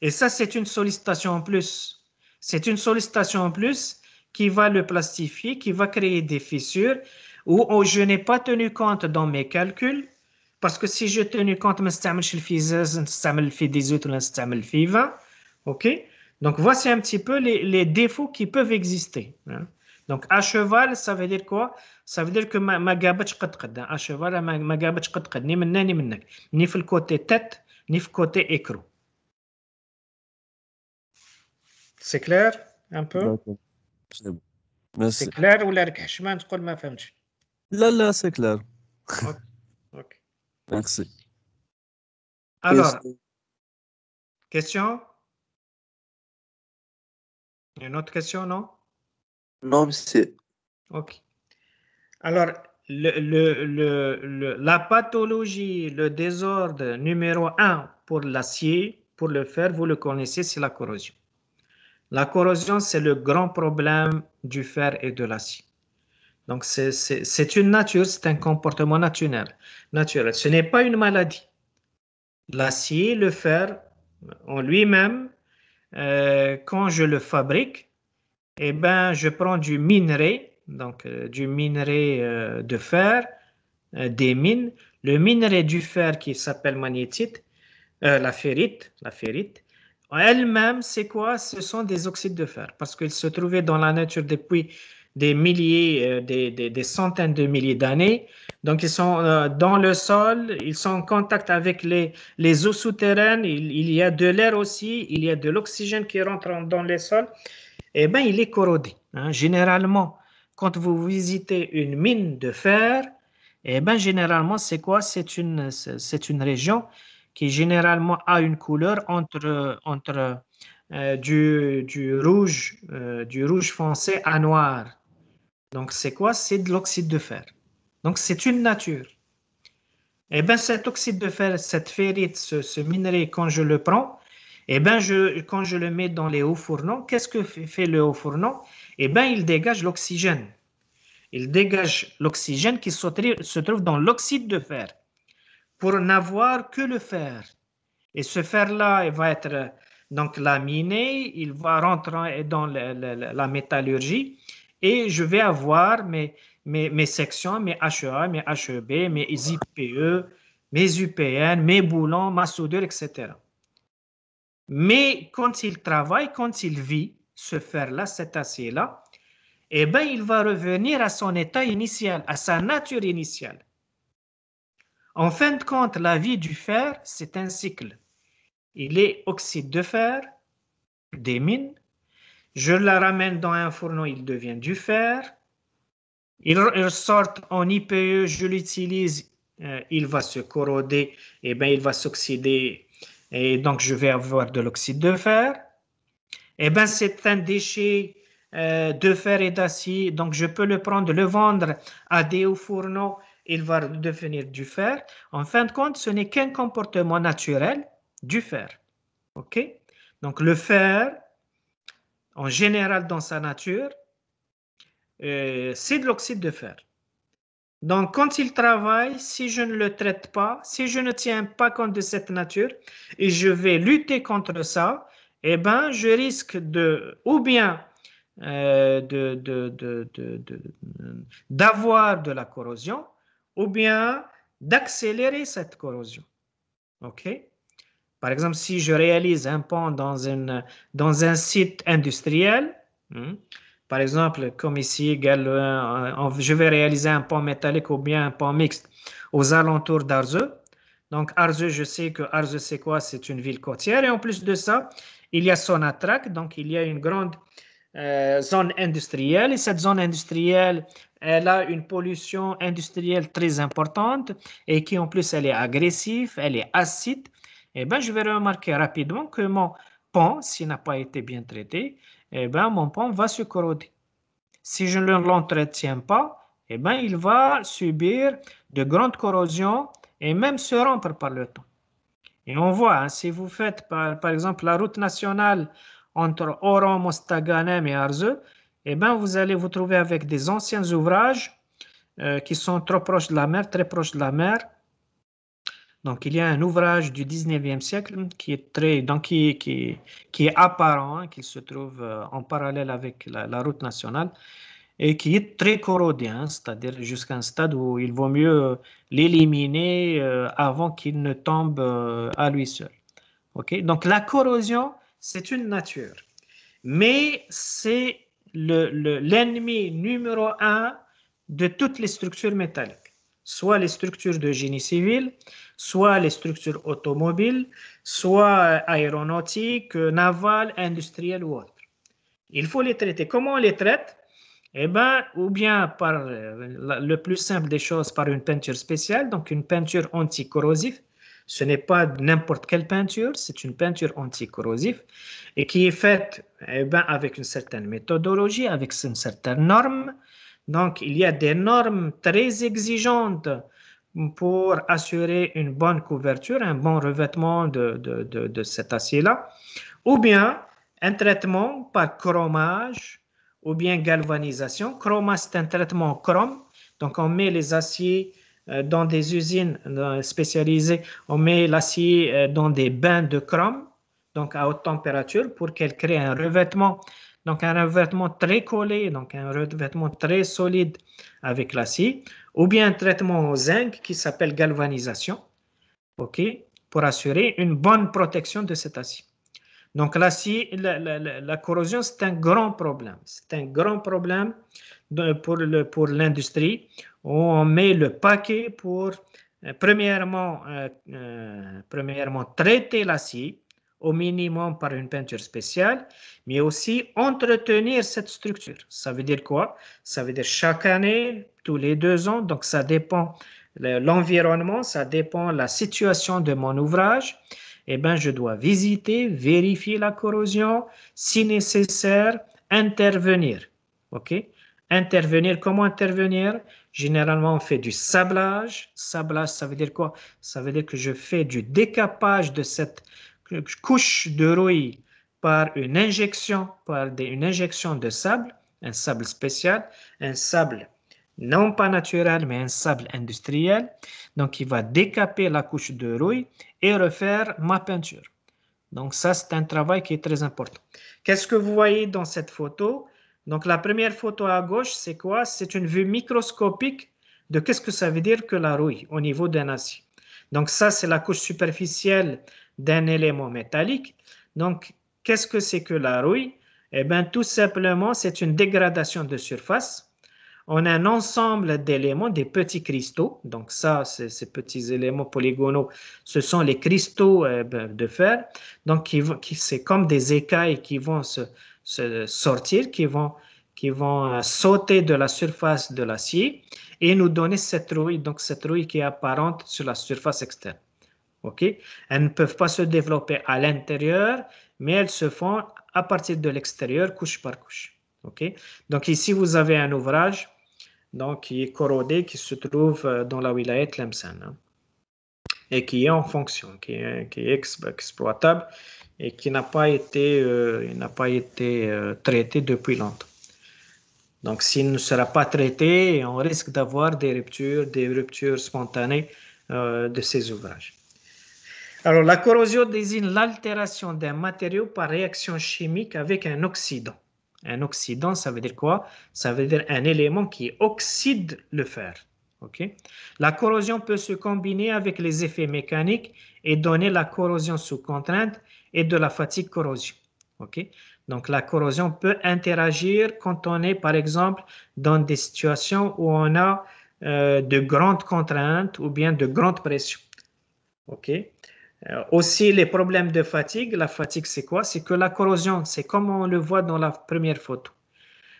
Et ça, c'est une sollicitation en plus. C'est une sollicitation en plus qui va le plastifier, qui va créer des fissures ou oh, je n'ai pas tenu compte dans mes calculs parce que si je tenu compte نستعملش le 16 نستعمل FI 18 ou نستعمل الفي 20 OK donc voici un petit peu les, défauts qui peuvent exister hein. donc à cheval ça veut dire quoi ça veut dire que ma gabache est à cheval ma gabache est ni ni منك ni tête ni في côté écrou c'est clair un peu c'est clair ou je تقول Là, là, c'est clair. Merci. Alors, question Une autre question, non Non, monsieur. OK. Alors, le, la pathologie, le désordre numéro un pour l'acier, pour le fer, vous le connaissez, c'est la corrosion. La corrosion, c'est le grand problème du fer et de l'acier. Donc, c'est une nature, c'est un comportement naturel. naturel. Ce n'est pas une maladie. L'acier, le fer, en lui-même, euh, quand je le fabrique, eh ben, je prends du minerai, donc euh, du minerai euh, de fer, des mines. Le minerai du fer qui s'appelle magnétite, la ferrite, la ferrite, elle-même, c'est quoi Ce sont des oxydes de fer, parce qu'ils se trouvaient dans la nature depuis des milliers, euh, des, des, centaines de milliers d'années. Donc, ils sont euh, dans le sol, ils sont en contact avec les, les eaux souterraines, il, il y a de l'air aussi, il y a de l'oxygène qui rentre dans les sols. Eh bien, il est corrodé. Hein. Généralement, quand vous visitez une mine de fer, eh bien, généralement, c'est quoi C'est une, c'est une région qui généralement a une couleur entre, entre euh, du, rouge, du rouge foncé à noir. Donc, c'est quoi C'est de l'oxyde de fer. Donc, c'est une nature. Et eh bien, cet oxyde de fer, cette ferrite, ce, minerai, quand je le prends, et eh bien, quand je le mets dans les hauts fourneaux, qu'est-ce que fait le haut fourneau Eh bien, il dégage l'oxygène. Il dégage l'oxygène qui se trouve dans l'oxyde de fer pour n'avoir que le fer. Et ce fer-là, il va être donc laminé, il va rentrer dans la métallurgie et je vais avoir mes, mes, sections, mes HEA, mes HEB, mes IPE, mes UPN, mes boulons, ma soudure, etc. Mais quand il travaille, quand il vit ce fer-là, cet acier-là, eh bien, il va revenir à son état initial, à sa nature initiale. En fin de compte, la vie du fer, c'est un cycle. Il est oxyde de fer, des mines, je la ramène dans un fourneau, il devient du fer. Il, ressort sort en IPE, je l'utilise, euh, il va se corroder, et eh bien il va s'oxyder, et donc je vais avoir de l'oxyde de fer. Et eh ben c'est un déchet euh, de fer et d'acier, donc je peux le prendre, le vendre à des hauts fourneaux, il va devenir du fer. En fin de compte, ce n'est qu'un comportement naturel du fer. OK Donc le fer, en général dans sa nature, euh, c'est de l'oxyde de fer. Donc, quand il travaille, si je ne le traite pas, si je ne tiens pas compte de cette nature et je vais lutter contre ça, eh bien, je risque de, ou bien euh, d'avoir de, de, la corrosion, ou bien d'accélérer cette corrosion. OK par exemple, si je réalise un pont dans, une, dans un site industriel, hmm, par exemple, comme ici, euh, je vais réaliser un pont métallique ou bien un pont mixte aux alentours d'Arzeux. Donc, Arzeux, je sais que Arzeux, c'est quoi C'est une ville côtière. Et en plus de ça, il y a attract, donc il y a une grande euh, zone industrielle. Et cette zone industrielle, elle a une pollution industrielle très importante et qui, en plus, elle est agressive, elle est acide. Eh ben, je vais remarquer rapidement que mon pont, s'il n'a pas été bien traité, eh bien, mon pont va se corroder. Si je ne l'entretiens pas, eh ben, il va subir de grandes corrosions et même se rompre par le temps. Et on voit, hein, si vous faites par, par, exemple la route nationale entre Oran, Mostaganem et Arzeu, eh bien, vous allez vous trouver avec des anciens ouvrages euh, qui sont trop proches de la mer, très proches de la mer, donc, il y a un ouvrage du 19e siècle qui est très, donc qui, qui, qui est apparent, qu'il hein, qui se trouve euh, en parallèle avec la, route nationale et qui est très corrodé, hein, c'est-à-dire jusqu'à un stade où il vaut mieux euh, l'éliminer euh, avant qu'il ne tombe à lui seul. Ok. Donc, la corrosion, c'est une nature, mais c'est l'ennemi le, l'ennemi numéro un de toutes les structures métalliques soit les structures de génie civil, soit les structures automobiles, soit euh, aéronautiques, euh, navales, industrielles ou autres. Il faut les traiter. Comment on les traite eh bien, ou bien par euh, le plus simple des choses, par une peinture spéciale, donc une peinture anticorrosive. Ce n'est pas n'importe quelle peinture, c'est une peinture anticorrosive et qui est faite eh bien, avec une certaine méthodologie, avec une certaine norme, donc, il y a des normes très exigeantes pour assurer une bonne couverture, un bon revêtement de, cet acier-là, ou bien un traitement par chromage ou bien galvanisation. Chroma, c'est un traitement chrome, donc on met les aciers euh, dans des usines euh, spécialisées, on met l'acier euh, dans des bains de chrome, donc à haute température, pour qu'elle crée un revêtement donc, un revêtement très collé, donc un revêtement très solide avec l'acier, ou bien un traitement au zinc qui s'appelle galvanisation, OK, pour assurer une bonne protection de cet acier. Donc, l'acier, la, corrosion, c'est un grand problème. C'est un grand problème pour, l'industrie, pour l'industrie. On met le paquet pour, euh, premièrement, euh, euh, premièrement traiter l'acier, au minimum par une peinture spéciale, mais aussi entretenir cette structure. Ça veut dire quoi Ça veut dire chaque année, tous les deux ans, donc ça dépend l'environnement, ça dépend la situation de mon ouvrage. Eh bien, je dois visiter, vérifier la corrosion, si nécessaire, intervenir. OK Intervenir, comment intervenir Généralement, on fait du sablage. Sablage, ça veut dire quoi Ça veut dire que je fais du décapage de cette couche de rouille par une injection, par une injection de sable, un sable spécial, un sable non pas naturel, mais un sable industriel. Donc, il va décaper la couche de rouille et refaire ma peinture. Donc, ça, c'est un travail qui est très important. Qu'est-ce que vous voyez dans cette photo? Donc, la première photo à gauche, c'est quoi? C'est une vue microscopique de qu'est-ce que ça veut dire que la rouille au niveau d'un acier. Donc, ça, c'est la couche superficielle d'un élément métallique. Donc, qu'est-ce que c'est que la rouille Eh bien, tout simplement, c'est une dégradation de surface. On a un ensemble d'éléments, des petits cristaux. Donc ça, ces petits éléments polygonaux, ce sont les cristaux eh ben, de fer. Donc qui, qui, c'est comme des écailles qui vont se, sortir, qui vont, qui vont euh, sauter de la surface de l'acier et nous donner cette rouille, donc cette rouille qui est apparente sur la surface externe. OK? Elles ne peuvent pas se développer à l'intérieur, mais elles se font à partir de l'extérieur, couche par couche. OK? Donc ici, vous avez un ouvrage donc, qui est corrodé, qui se trouve euh, dans la wilaya de hein. et qui est en fonction, qui est, qui exploitable et qui n'a pas été, euh, n'a pas été euh, traité depuis longtemps. Donc, s'il ne sera pas traité, on risque d'avoir des ruptures, des ruptures spontanées de ces ouvrages. Alors, la corrosion désigne l'altération d'un matériau par réaction chimique avec un oxydant. Un oxydant, ça veut dire quoi Ça veut dire un élément qui oxyde le fer. OK la corrosion peut se combiner avec les effets mécaniques et donner la corrosion sous contrainte et de la fatigue corrosion. OK Donc la corrosion peut interagir quand on est par exemple dans des situations où on a euh, de grandes contraintes ou bien de grandes pressions. OK euh, aussi, les problèmes de fatigue, la fatigue, c'est quoi C'est que la corrosion, c'est comme on le voit dans la première photo.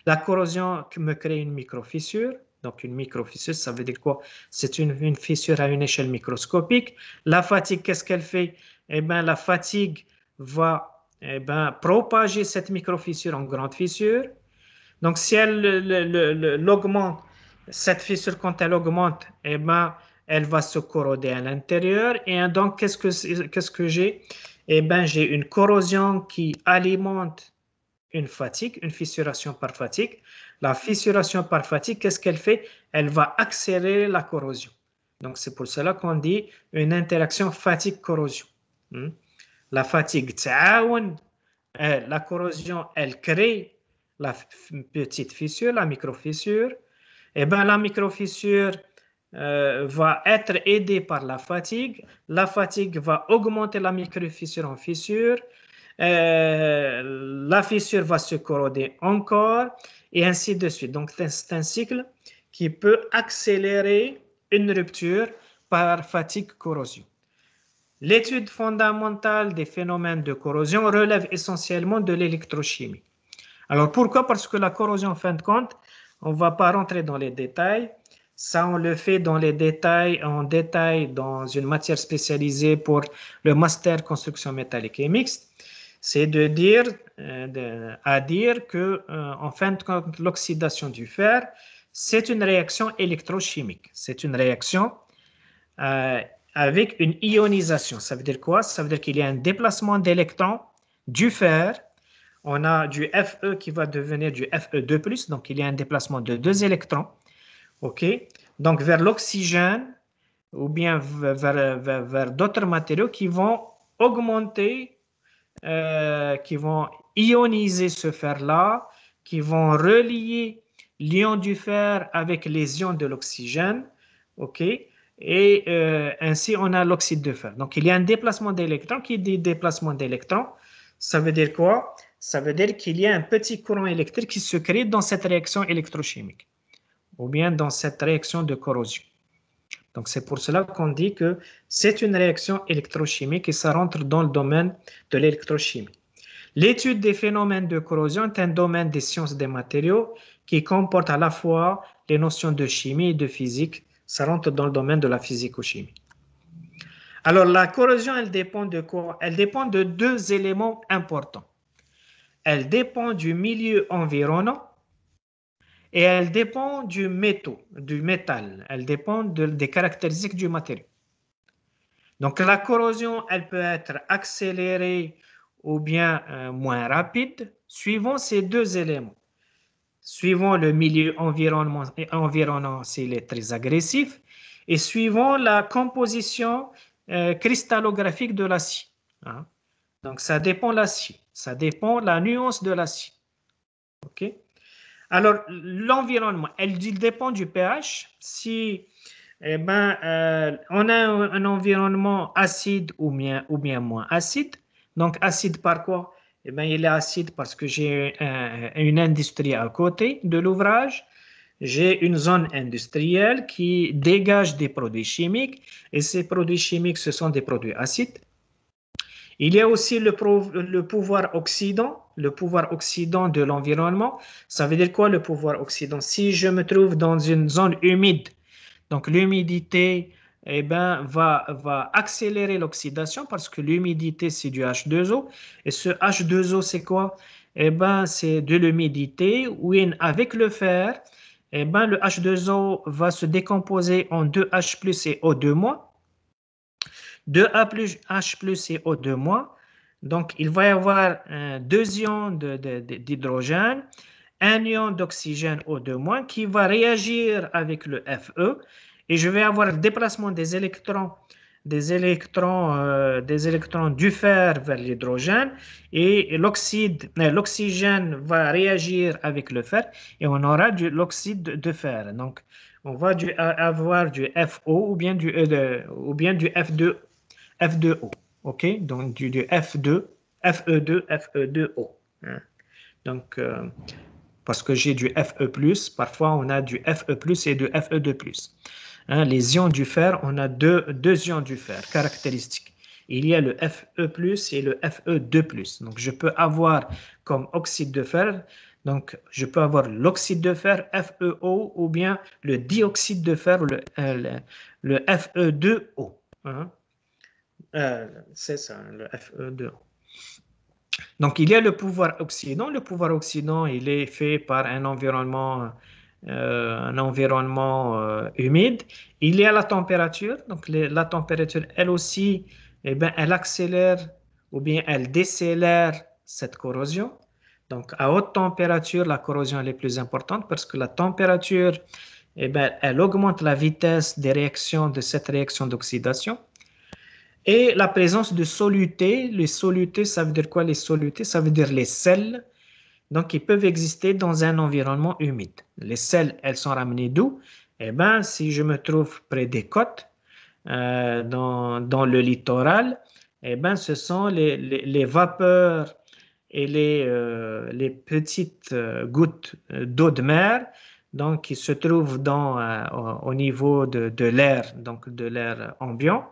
La corrosion me crée une microfissure. Donc, une microfissure, ça veut dire quoi C'est une, une, fissure à une échelle microscopique. La fatigue, qu'est-ce qu'elle fait Eh bien, la fatigue va eh bien, propager cette microfissure en grande fissure. Donc, si elle l'augmente, cette fissure, quand elle augmente, eh bien, elle va se corroder à l'intérieur. Et hein, donc, qu'est-ce que, quest que j'ai Eh bien, j'ai une corrosion qui alimente une fatigue, une fissuration par fatigue. La fissuration par fatigue, qu'est-ce qu'elle fait Elle va accélérer la corrosion. Donc, c'est pour cela qu'on dit une interaction fatigue-corrosion. Hmm la fatigue, euh, la corrosion, elle crée la petite fissure, la microfissure. Eh bien, la microfissure, euh, va être aidé par la fatigue. La fatigue va augmenter la microfissure en fissure. Euh, la fissure va se corroder encore et ainsi de suite. Donc, c'est un cycle qui peut accélérer une rupture par fatigue-corrosion. L'étude fondamentale des phénomènes de corrosion relève essentiellement de l'électrochimie. Alors pourquoi Parce que la corrosion, en fin de compte, on ne va pas rentrer dans les détails, ça, on le fait dans les détails, en détail dans une matière spécialisée pour le master construction métallique et mixte. C'est de dire, euh, à dire que, euh, en fin de compte, l'oxydation du fer, c'est une réaction électrochimique. C'est une réaction euh, avec une ionisation. Ça veut dire quoi Ça veut dire qu'il y a un déplacement d'électrons du fer. On a du Fe qui va devenir du Fe2+, donc il y a un déplacement de deux électrons OK Donc, vers l'oxygène ou bien vers, vers, d'autres matériaux qui vont augmenter, euh, qui vont ioniser ce fer-là, qui vont relier l'ion du fer avec les ions de l'oxygène. OK et euh, ainsi, on a l'oxyde de fer. Donc, il y a un déplacement d'électrons. Qui dit déplacement d'électrons Ça veut dire quoi Ça veut dire qu'il y a un petit courant électrique qui se crée dans cette réaction électrochimique ou bien dans cette réaction de corrosion. Donc c'est pour cela qu'on dit que c'est une réaction électrochimique et ça rentre dans le domaine de l'électrochimie. L'étude des phénomènes de corrosion est un domaine des sciences des matériaux qui comporte à la fois les notions de chimie et de physique. Ça rentre dans le domaine de la physico-chimie. Alors la corrosion, elle dépend de quoi Elle dépend de deux éléments importants. Elle dépend du milieu environnant et elle dépend du métaux, du métal. Elle dépend des caractéristiques du matériau. Donc la corrosion, elle peut être accélérée ou bien euh, moins rapide suivant ces deux éléments. Suivant le milieu environnement, environnant s'il est très agressif et suivant la composition euh, cristallographique de l'acier. Hein. Donc ça dépend de l'acier, ça dépend de la nuance de l'acier. OK alors, l'environnement, elle, il dépend du pH. Si eh ben, euh, on a un, environnement acide ou bien, ou bien moins acide, donc acide par quoi eh ben, Il est acide parce que j'ai une industrie à côté de l'ouvrage. J'ai une zone industrielle qui dégage des produits chimiques et ces produits chimiques, ce sont des produits acides. Il y a aussi le, pouvoir oxydant, le pouvoir Occident de l'environnement. Ça veut dire quoi le pouvoir oxydant Si je me trouve dans une zone humide, donc l'humidité eh ben, va, va accélérer l'oxydation parce que l'humidité, c'est du H2O. Et ce H2O, c'est quoi eh ben, C'est de l'humidité. Oui, avec le fer, eh ben, le H2O va se décomposer en 2H plus et O2-. 2A plus H plus o 2 moins. Donc, il va y avoir deux ions d'hydrogène, un ion d'oxygène O2 moins qui va réagir avec le Fe et je vais avoir le déplacement des électrons des électrons, euh, des électrons du fer vers l'hydrogène et euh, l'oxygène va réagir avec le fer et on aura de l'oxyde de fer. Donc, on va avoir du FO ou bien du, euh, ou bien du F2 F2O. OK Donc, du, du, F2, FE2, FE2O. Donc, euh, parce que j'ai du Fe+, parfois on a du Fe+, et du Fe2+. Hein. les ions du fer, on a deux, deux ions du fer caractéristiques il y a le Fe+, et le Fe2+. Donc, je peux avoir comme oxyde de fer, donc je peux avoir l'oxyde de fer FeO ou bien le dioxyde de fer, le, euh, le, Fe2O. Hein? Euh, c'est ça, le FE2. Donc, il y a le pouvoir oxydant. Le pouvoir oxydant, il est fait par un environnement, euh, un environnement euh, humide. Il y a la température. Donc, la température, elle aussi, eh bien, elle accélère ou bien elle décélère cette corrosion. Donc, à haute température, la corrosion elle est plus importante parce que la température, eh ben, elle augmente la vitesse des réactions de cette réaction d'oxydation et la présence de solutés. Les solutés, ça veut dire quoi les solutés Ça veut dire les sels, donc ils peuvent exister dans un environnement humide. Les sels, elles sont ramenées d'où Eh bien, si je me trouve près des côtes, euh, dans, dans, le littoral, eh bien, ce sont les, les, les vapeurs et les, euh, les petites euh, gouttes euh, d'eau de mer donc, qui se trouvent dans, euh, au niveau de, de l'air, donc de l'air ambiant.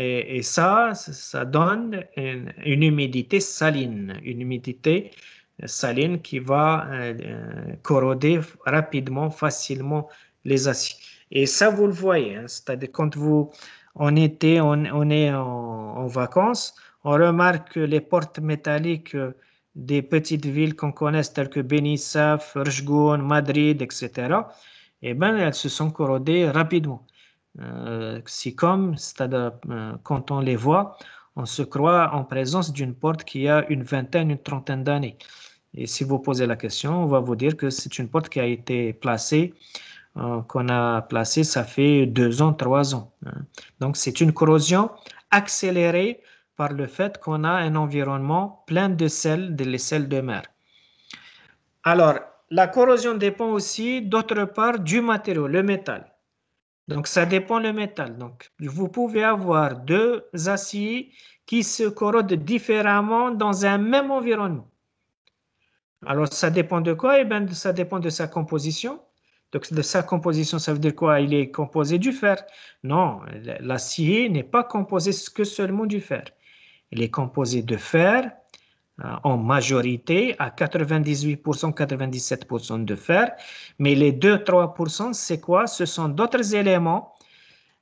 Et, ça, ça donne une, humidité saline, une humidité saline qui va euh, euh, corroder rapidement, facilement les aciers. Et ça, vous le voyez, hein, c'est-à-dire quand vous, en été, on, est en, vacances, on remarque que les portes métalliques des petites villes qu'on connaît, telles que Benissa, Rjgoun, Madrid, etc., eh bien, elles se sont corrodées rapidement. Euh, si comme, euh, quand on les voit, on se croit en présence d'une porte qui a une vingtaine, une trentaine d'années. Et si vous posez la question, on va vous dire que c'est une porte qui a été placée, euh, qu'on a placée, ça fait deux ans, trois ans. Hein. Donc c'est une corrosion accélérée par le fait qu'on a un environnement plein de sel, de les de mer. Alors, la corrosion dépend aussi, d'autre part, du matériau, le métal. Donc, ça dépend le métal. Donc, vous pouvez avoir deux aciers qui se corrodent différemment dans un même environnement. Alors, ça dépend de quoi Eh bien, ça dépend de sa composition. Donc, de sa composition, ça veut dire quoi Il est composé du fer. Non, l'acier n'est pas composé que seulement du fer. Il est composé de fer, euh, en majorité à 98%, 97% de fer. Mais les 2-3%, c'est quoi Ce sont d'autres éléments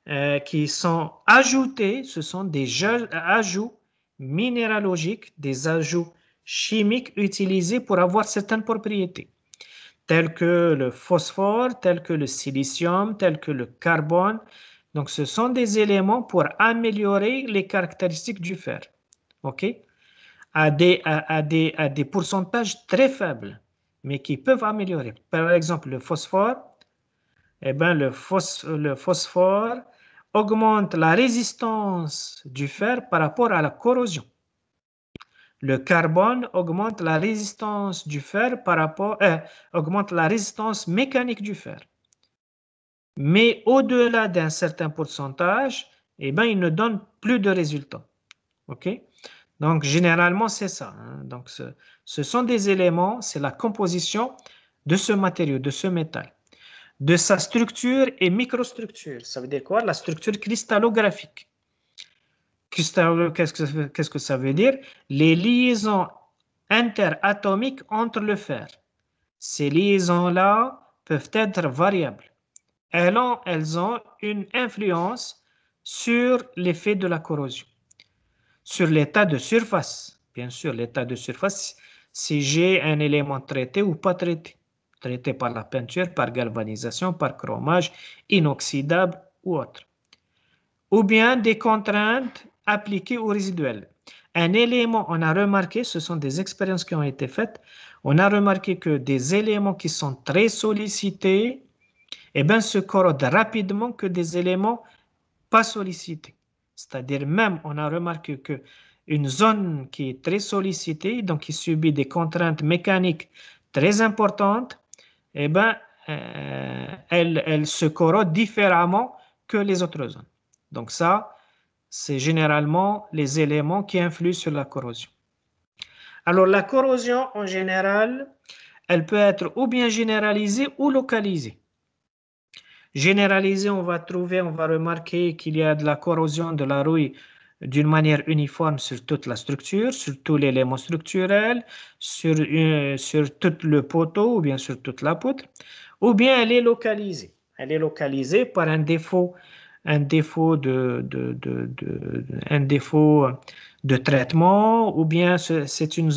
euh, qui sont ajoutés, ce sont des ajouts minéralogiques, des ajouts chimiques utilisés pour avoir certaines propriétés, telles que le phosphore, tels que le silicium, tels que le carbone. Donc, ce sont des éléments pour améliorer les caractéristiques du fer. OK à des, pourcentages très faibles, mais qui peuvent améliorer. Par exemple, le phosphore, eh bien le, le phosphore augmente la résistance du fer par rapport à la corrosion. Le carbone augmente la résistance du fer par rapport, euh, augmente la résistance mécanique du fer. Mais au-delà d'un certain pourcentage, eh ben, il ne donne plus de résultats. OK donc, généralement, c'est ça. Hein. Donc, ce, sont des éléments, c'est la composition de ce matériau, de ce métal, de sa structure et microstructure. Ça veut dire quoi La structure cristallographique. Qu'est-ce que, qu'est-ce que ça veut dire Les liaisons interatomiques entre le fer. Ces liaisons-là peuvent être variables. Elles ont, elles ont une influence sur l'effet de la corrosion sur l'état de surface. Bien sûr, l'état de surface, si j'ai un élément traité ou pas traité. Traité par la peinture, par galvanisation, par chromage, inoxydable ou autre. Ou bien des contraintes appliquées aux résiduels. Un élément, on a remarqué, ce sont des expériences qui ont été faites, on a remarqué que des éléments qui sont très sollicités, eh bien, se corrodent rapidement que des éléments pas sollicités. C'est-à-dire même, on a remarqué que une zone qui est très sollicitée, donc qui subit des contraintes mécaniques très importantes, eh ben, euh, elle, elle, se corrode différemment que les autres zones. Donc ça, c'est généralement les éléments qui influent sur la corrosion. Alors la corrosion, en général, elle peut être ou bien généralisée ou localisée. Généralisé, on va trouver, on va remarquer qu'il y a de la corrosion de la rouille d'une manière uniforme sur toute la structure, sur tout l'élément structurel, sur, euh, sur tout le poteau ou bien sur toute la poutre, ou bien elle est localisée. Elle est localisée par un défaut, un défaut de, de, un défaut de traitement, ou bien c'est une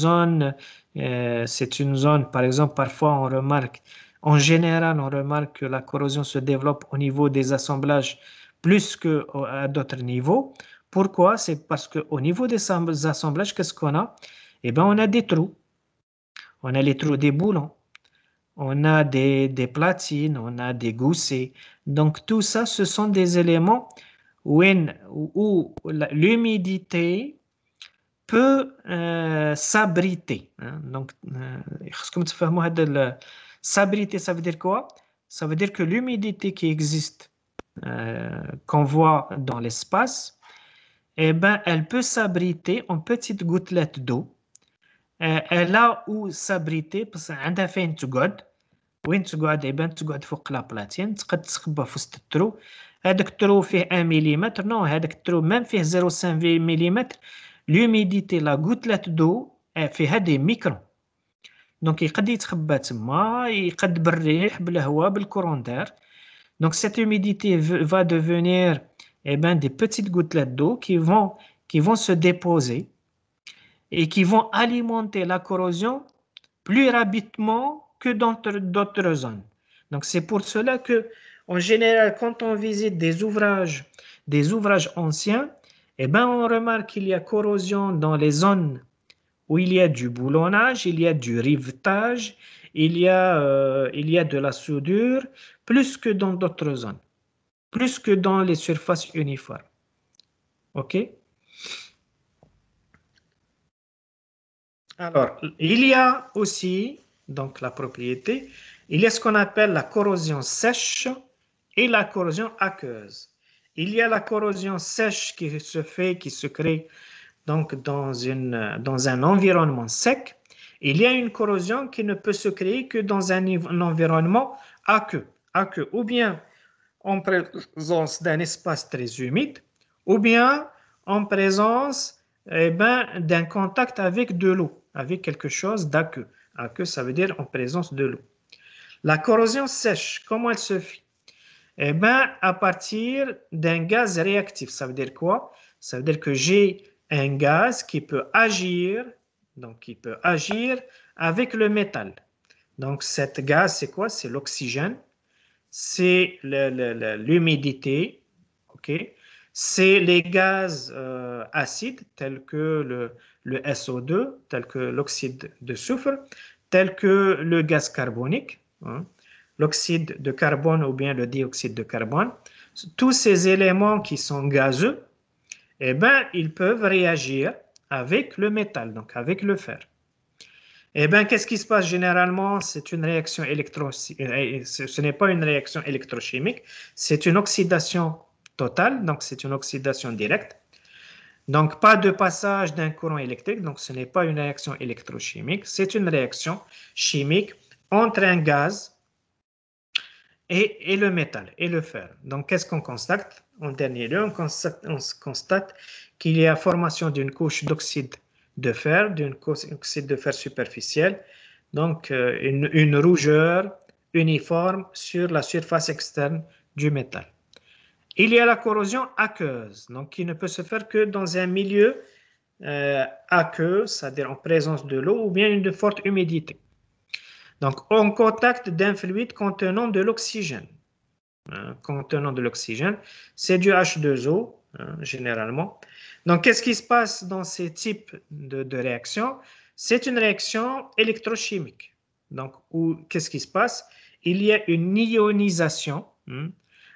euh, c'est une zone, par exemple, parfois on remarque en général, on remarque que la corrosion se développe au niveau des assemblages plus qu'à euh, d'autres niveaux. Pourquoi C'est parce qu'au niveau des assemblages, qu'est-ce qu'on a Eh bien, on a des trous. On a les trous des boulons. On a des, des platines, on a des goussets. Donc, tout ça, ce sont des éléments où, l'humidité peut euh, s'abriter. Hein? Donc, euh, S'abriter, ça veut dire quoi Ça veut dire que l'humidité qui existe, euh, qu'on voit dans l'espace, eh ben, elle peut s'abriter en petites gouttelettes d'eau. Euh, là où s'abriter, parce qu'on a fait une تقعد وين تقعد eh ben, تقعد فوق بلاتين تقد تخبى في وسط الترو هذاك الترو فيه 1 ملم نو هذاك الترو ميم فيه 0.5 millimètre, l'humidité, la gouttelette d'eau, elle fait des microns il Donc cette humidité va devenir eh ben, des petites gouttelettes d'eau qui vont, qui vont se déposer et qui vont alimenter la corrosion plus rapidement que dans d'autres zones. Donc c'est pour cela que, en général, quand on visite des ouvrages, des ouvrages anciens, eh ben, on remarque qu'il y a corrosion dans les zones où il y a du boulonnage, il y a du rivetage, il y a, euh, il y a de la soudure, plus que dans d'autres zones, plus que dans les surfaces uniformes. OK Alors, il y a aussi, donc la propriété, il y a ce qu'on appelle la corrosion sèche et la corrosion aqueuse. Il y a la corrosion sèche qui se fait, qui se crée donc dans, une, dans un environnement sec, il y a une corrosion qui ne peut se créer que dans un, environnement aqueux, aqueux, ou bien en présence d'un espace très humide, ou bien en présence eh ben, d'un contact avec de l'eau, avec quelque chose d'aqueux. Aqueux, ça veut dire en présence de l'eau. La corrosion sèche, comment elle se fait Eh bien, à partir d'un gaz réactif. Ça veut dire quoi Ça veut dire que j'ai un gaz qui peut agir, donc qui peut agir avec le métal. Donc, cette gaz, c'est quoi? C'est l'oxygène, c'est l'humidité, OK? C'est les gaz euh, acides tels que le, SO2, tels que l'oxyde de soufre, tels que le gaz carbonique, hein? l'oxyde de carbone ou bien le dioxyde de carbone. Tous ces éléments qui sont gazeux, eh bien, ils peuvent réagir avec le métal, donc avec le fer. Eh bien, qu'est-ce qui se passe généralement C'est une réaction électro... Ce n'est pas une réaction électrochimique, c'est une oxydation totale, donc c'est une oxydation directe. Donc, pas de passage d'un courant électrique, donc ce n'est pas une réaction électrochimique, c'est une réaction chimique entre un gaz et le métal, et le fer. Donc, qu'est-ce qu'on constate en dernier lieu, on constate, qu'il y a formation d'une couche d'oxyde de fer, d'une couche d'oxyde de fer superficielle, donc euh, une, rougeur uniforme sur la surface externe du métal. Il y a la corrosion aqueuse, donc qui ne peut se faire que dans un milieu euh, aqueux, c'est-à-dire en présence de l'eau ou bien une forte humidité. Donc, en contact d'un fluide contenant de l'oxygène. Euh, contenant de l'oxygène. C'est du H2O, euh, généralement. Donc, qu'est-ce qui se passe dans ces types de, de réactions C'est une réaction électrochimique. Donc, qu'est-ce qui se passe Il y a une ionisation hein,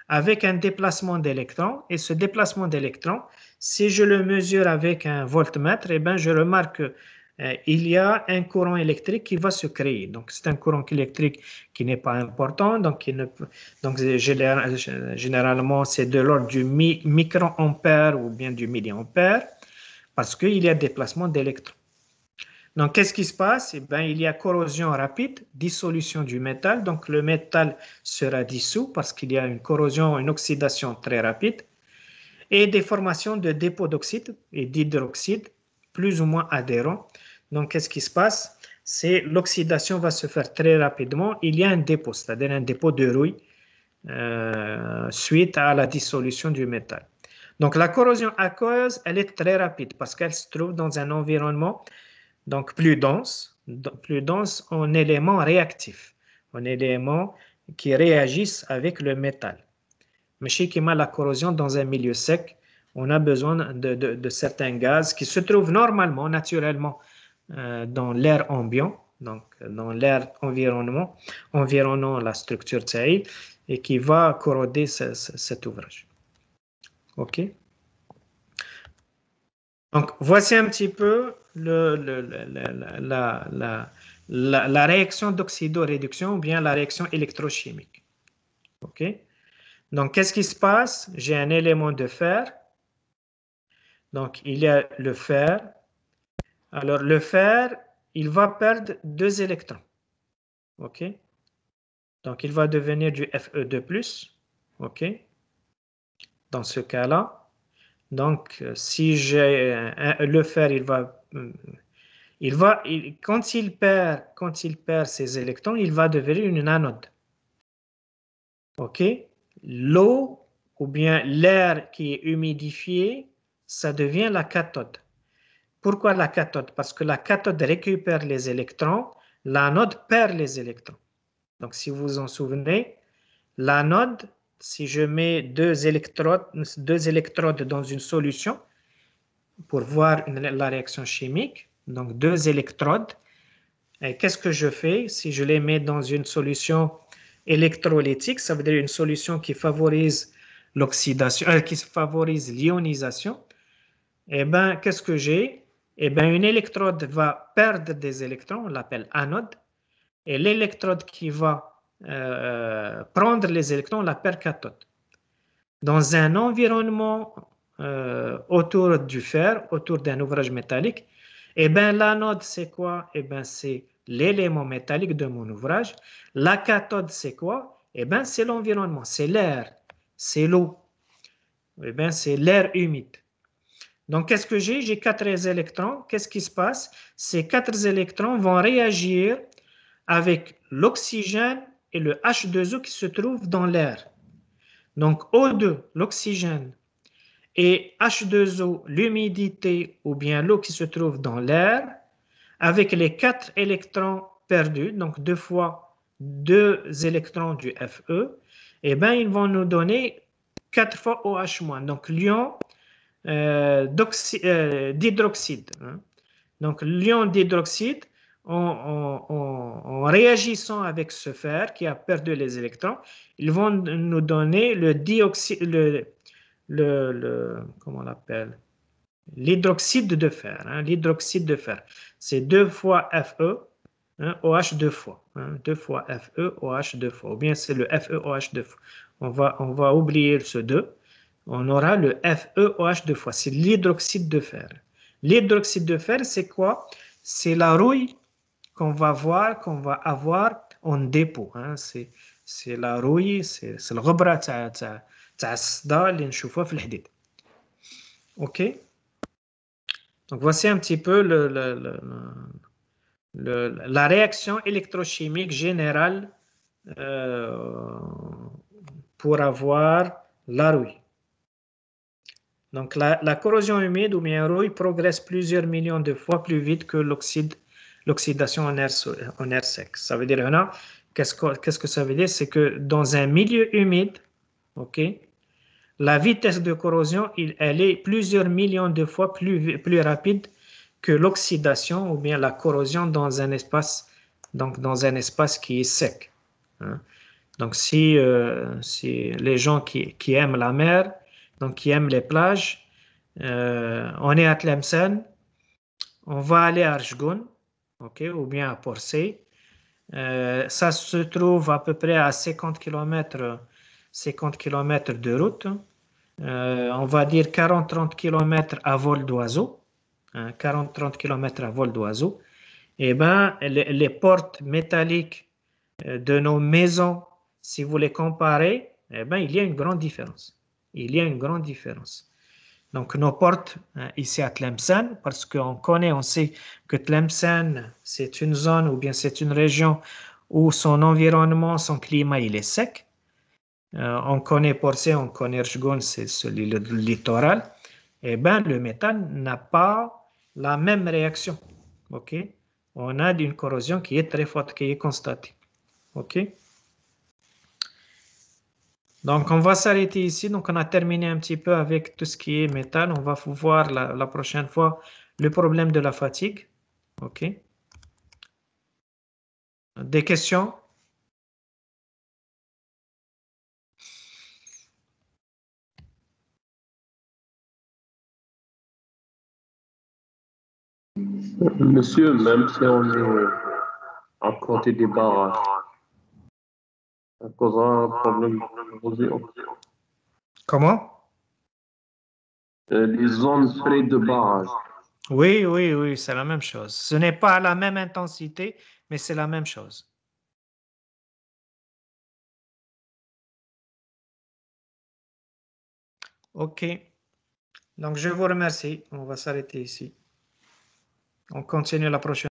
avec un déplacement d'électrons. Et ce déplacement d'électrons, si je le mesure avec un voltmètre, eh bien, je remarque que euh, il y a un courant électrique qui va se créer. Donc, c'est un courant électrique qui n'est pas important. Donc, euh, euh, généralement, c'est de l'ordre du microampère ou bien du milliampère parce qu'il y a déplacement d'électrons. Donc, qu'est-ce qui se passe eh bien, Il y a corrosion rapide, dissolution du métal. Donc, le métal sera dissous parce qu'il y a une corrosion, une oxydation très rapide et des formations de dépôts d'oxyde et d'hydroxyde plus ou moins adhérents donc, qu'est-ce qui se passe C'est l'oxydation va se faire très rapidement. Il y a un dépôt, c'est-à-dire un dépôt de rouille euh, suite à la dissolution du métal. Donc, la corrosion aqueuse, elle est très rapide parce qu'elle se trouve dans un environnement donc plus dense, plus dense en éléments réactifs, en éléments qui réagissent avec le métal. Mais chez qui la corrosion dans un milieu sec, on a besoin de, certains gaz qui se trouvent normalement, naturellement, euh, dans l'air ambiant, donc euh, dans l'air environnement, environnant la structure Tsaïd et qui va corroder cet ouvrage. OK Donc, voici un petit peu la, la, réaction d'oxydoréduction ou bien la réaction électrochimique. OK Donc, qu'est-ce qui se passe J'ai un élément de fer. Donc, il y a le fer alors le fer, il va perdre deux électrons. OK Donc il va devenir du Fe2+. OK Dans ce cas-là, donc euh, si j'ai le fer, il va euh, il va quand il perd quand il perd ses électrons, il va devenir une anode. OK L'eau ou bien l'air qui est humidifié, ça devient la cathode. Pourquoi la cathode Parce que la cathode récupère les électrons, l'anode perd les électrons. Donc, si vous vous en souvenez, l'anode, si je mets deux électrodes, deux électrodes dans une solution pour voir la réaction chimique, donc deux électrodes, qu'est-ce que je fais si je les mets dans une solution électrolytique, ça veut dire une solution qui favorise l'oxydation, euh, qui favorise l'ionisation, et eh bien, qu'est-ce que j'ai eh ben, une électrode va perdre des électrons, on l'appelle anode, et l'électrode qui va euh, prendre les électrons, on l'appelle cathode. Dans un environnement euh, autour du fer, autour d'un ouvrage métallique, eh bien, l'anode, c'est quoi Eh bien, c'est l'élément métallique de mon ouvrage. La cathode, c'est quoi Eh bien, c'est l'environnement, c'est l'air, c'est l'eau. Eh bien, c'est l'air humide. Donc, qu'est-ce que j'ai J'ai quatre électrons. Qu'est-ce qui se passe Ces quatre électrons vont réagir avec l'oxygène et le H2O qui se trouve dans l'air. Donc, O2, l'oxygène, et H2O, l'humidité ou bien l'eau qui se trouve dans l'air, avec les quatre électrons perdus, donc deux fois deux électrons du Fe, eh bien, ils vont nous donner 4 fois OH-. Donc, l'ion euh, euh, d'hydroxyde. Hein. Donc, l'ion d'hydroxyde, en, réagissant avec ce fer qui a perdu les électrons, ils vont nous donner le dioxyde, le, le, comment on l'appelle L'hydroxyde de fer. Hein, l'hydroxyde de fer, c'est deux fois Fe, hein, OH deux fois. Hein, deux fois Fe, OH deux fois. Ou bien c'est le OH deux fois. On va, on va oublier ce 2 on aura le FeOH deux fois, c'est l'hydroxyde de fer. L'hydroxyde de fer, c'est quoi C'est la rouille qu'on va voir, qu'on va avoir en dépôt. Hein. C'est, la rouille, c'est, c'est le غبرة تاع تاع تاع OK Donc voici un petit peu le, la réaction électrochimique générale euh, pour avoir la rouille. Donc, la, la corrosion humide ou bien rouille progresse plusieurs millions de fois plus vite que l'oxydation en air, en air sec. Ça veut dire, quest qu'est-ce que ça veut dire? C'est que dans un milieu humide, OK, la vitesse de corrosion, elle est plusieurs millions de fois plus, plus rapide que l'oxydation ou bien la corrosion dans un espace, donc dans un espace qui est sec. Hein. Donc, si, euh, si les gens qui, qui aiment la mer, donc qui aiment les plages. Euh, on est à Tlemcen, on va aller à Arjgun, ok, ou bien à Porcé. Euh, ça se trouve à peu près à 50 km, 50 km de route. Euh, on va dire 40-30 km à vol d'oiseau. 40-30 hein, km à vol d'oiseau. Eh bien, les, portes métalliques de nos maisons, si vous les comparez, eh ben, il y a une grande différence il y a une grande différence. Donc, nos portes euh, ici à Tlemcen, parce qu'on connaît, on sait que Tlemcen, c'est une zone ou bien c'est une région où son environnement, son climat, il est sec. Euh, on connaît Porcé, on connaît Erchgon, c'est celui le, littoral. Eh bien, le méthane n'a pas la même réaction. OK? On a une corrosion qui est très forte, qui est constatée. OK? Donc, on va s'arrêter ici. Donc, on a terminé un petit peu avec tout ce qui est métal. On va voir la, prochaine fois le problème de la fatigue. OK. Des questions Monsieur, même si on est à côté des barrages, Comment Les euh, zones près de barrage? Oui, oui, oui, c'est la même chose. Ce n'est pas à la même intensité, mais c'est la même chose. OK. Donc, je vous remercie. On va s'arrêter ici. On continue la prochaine.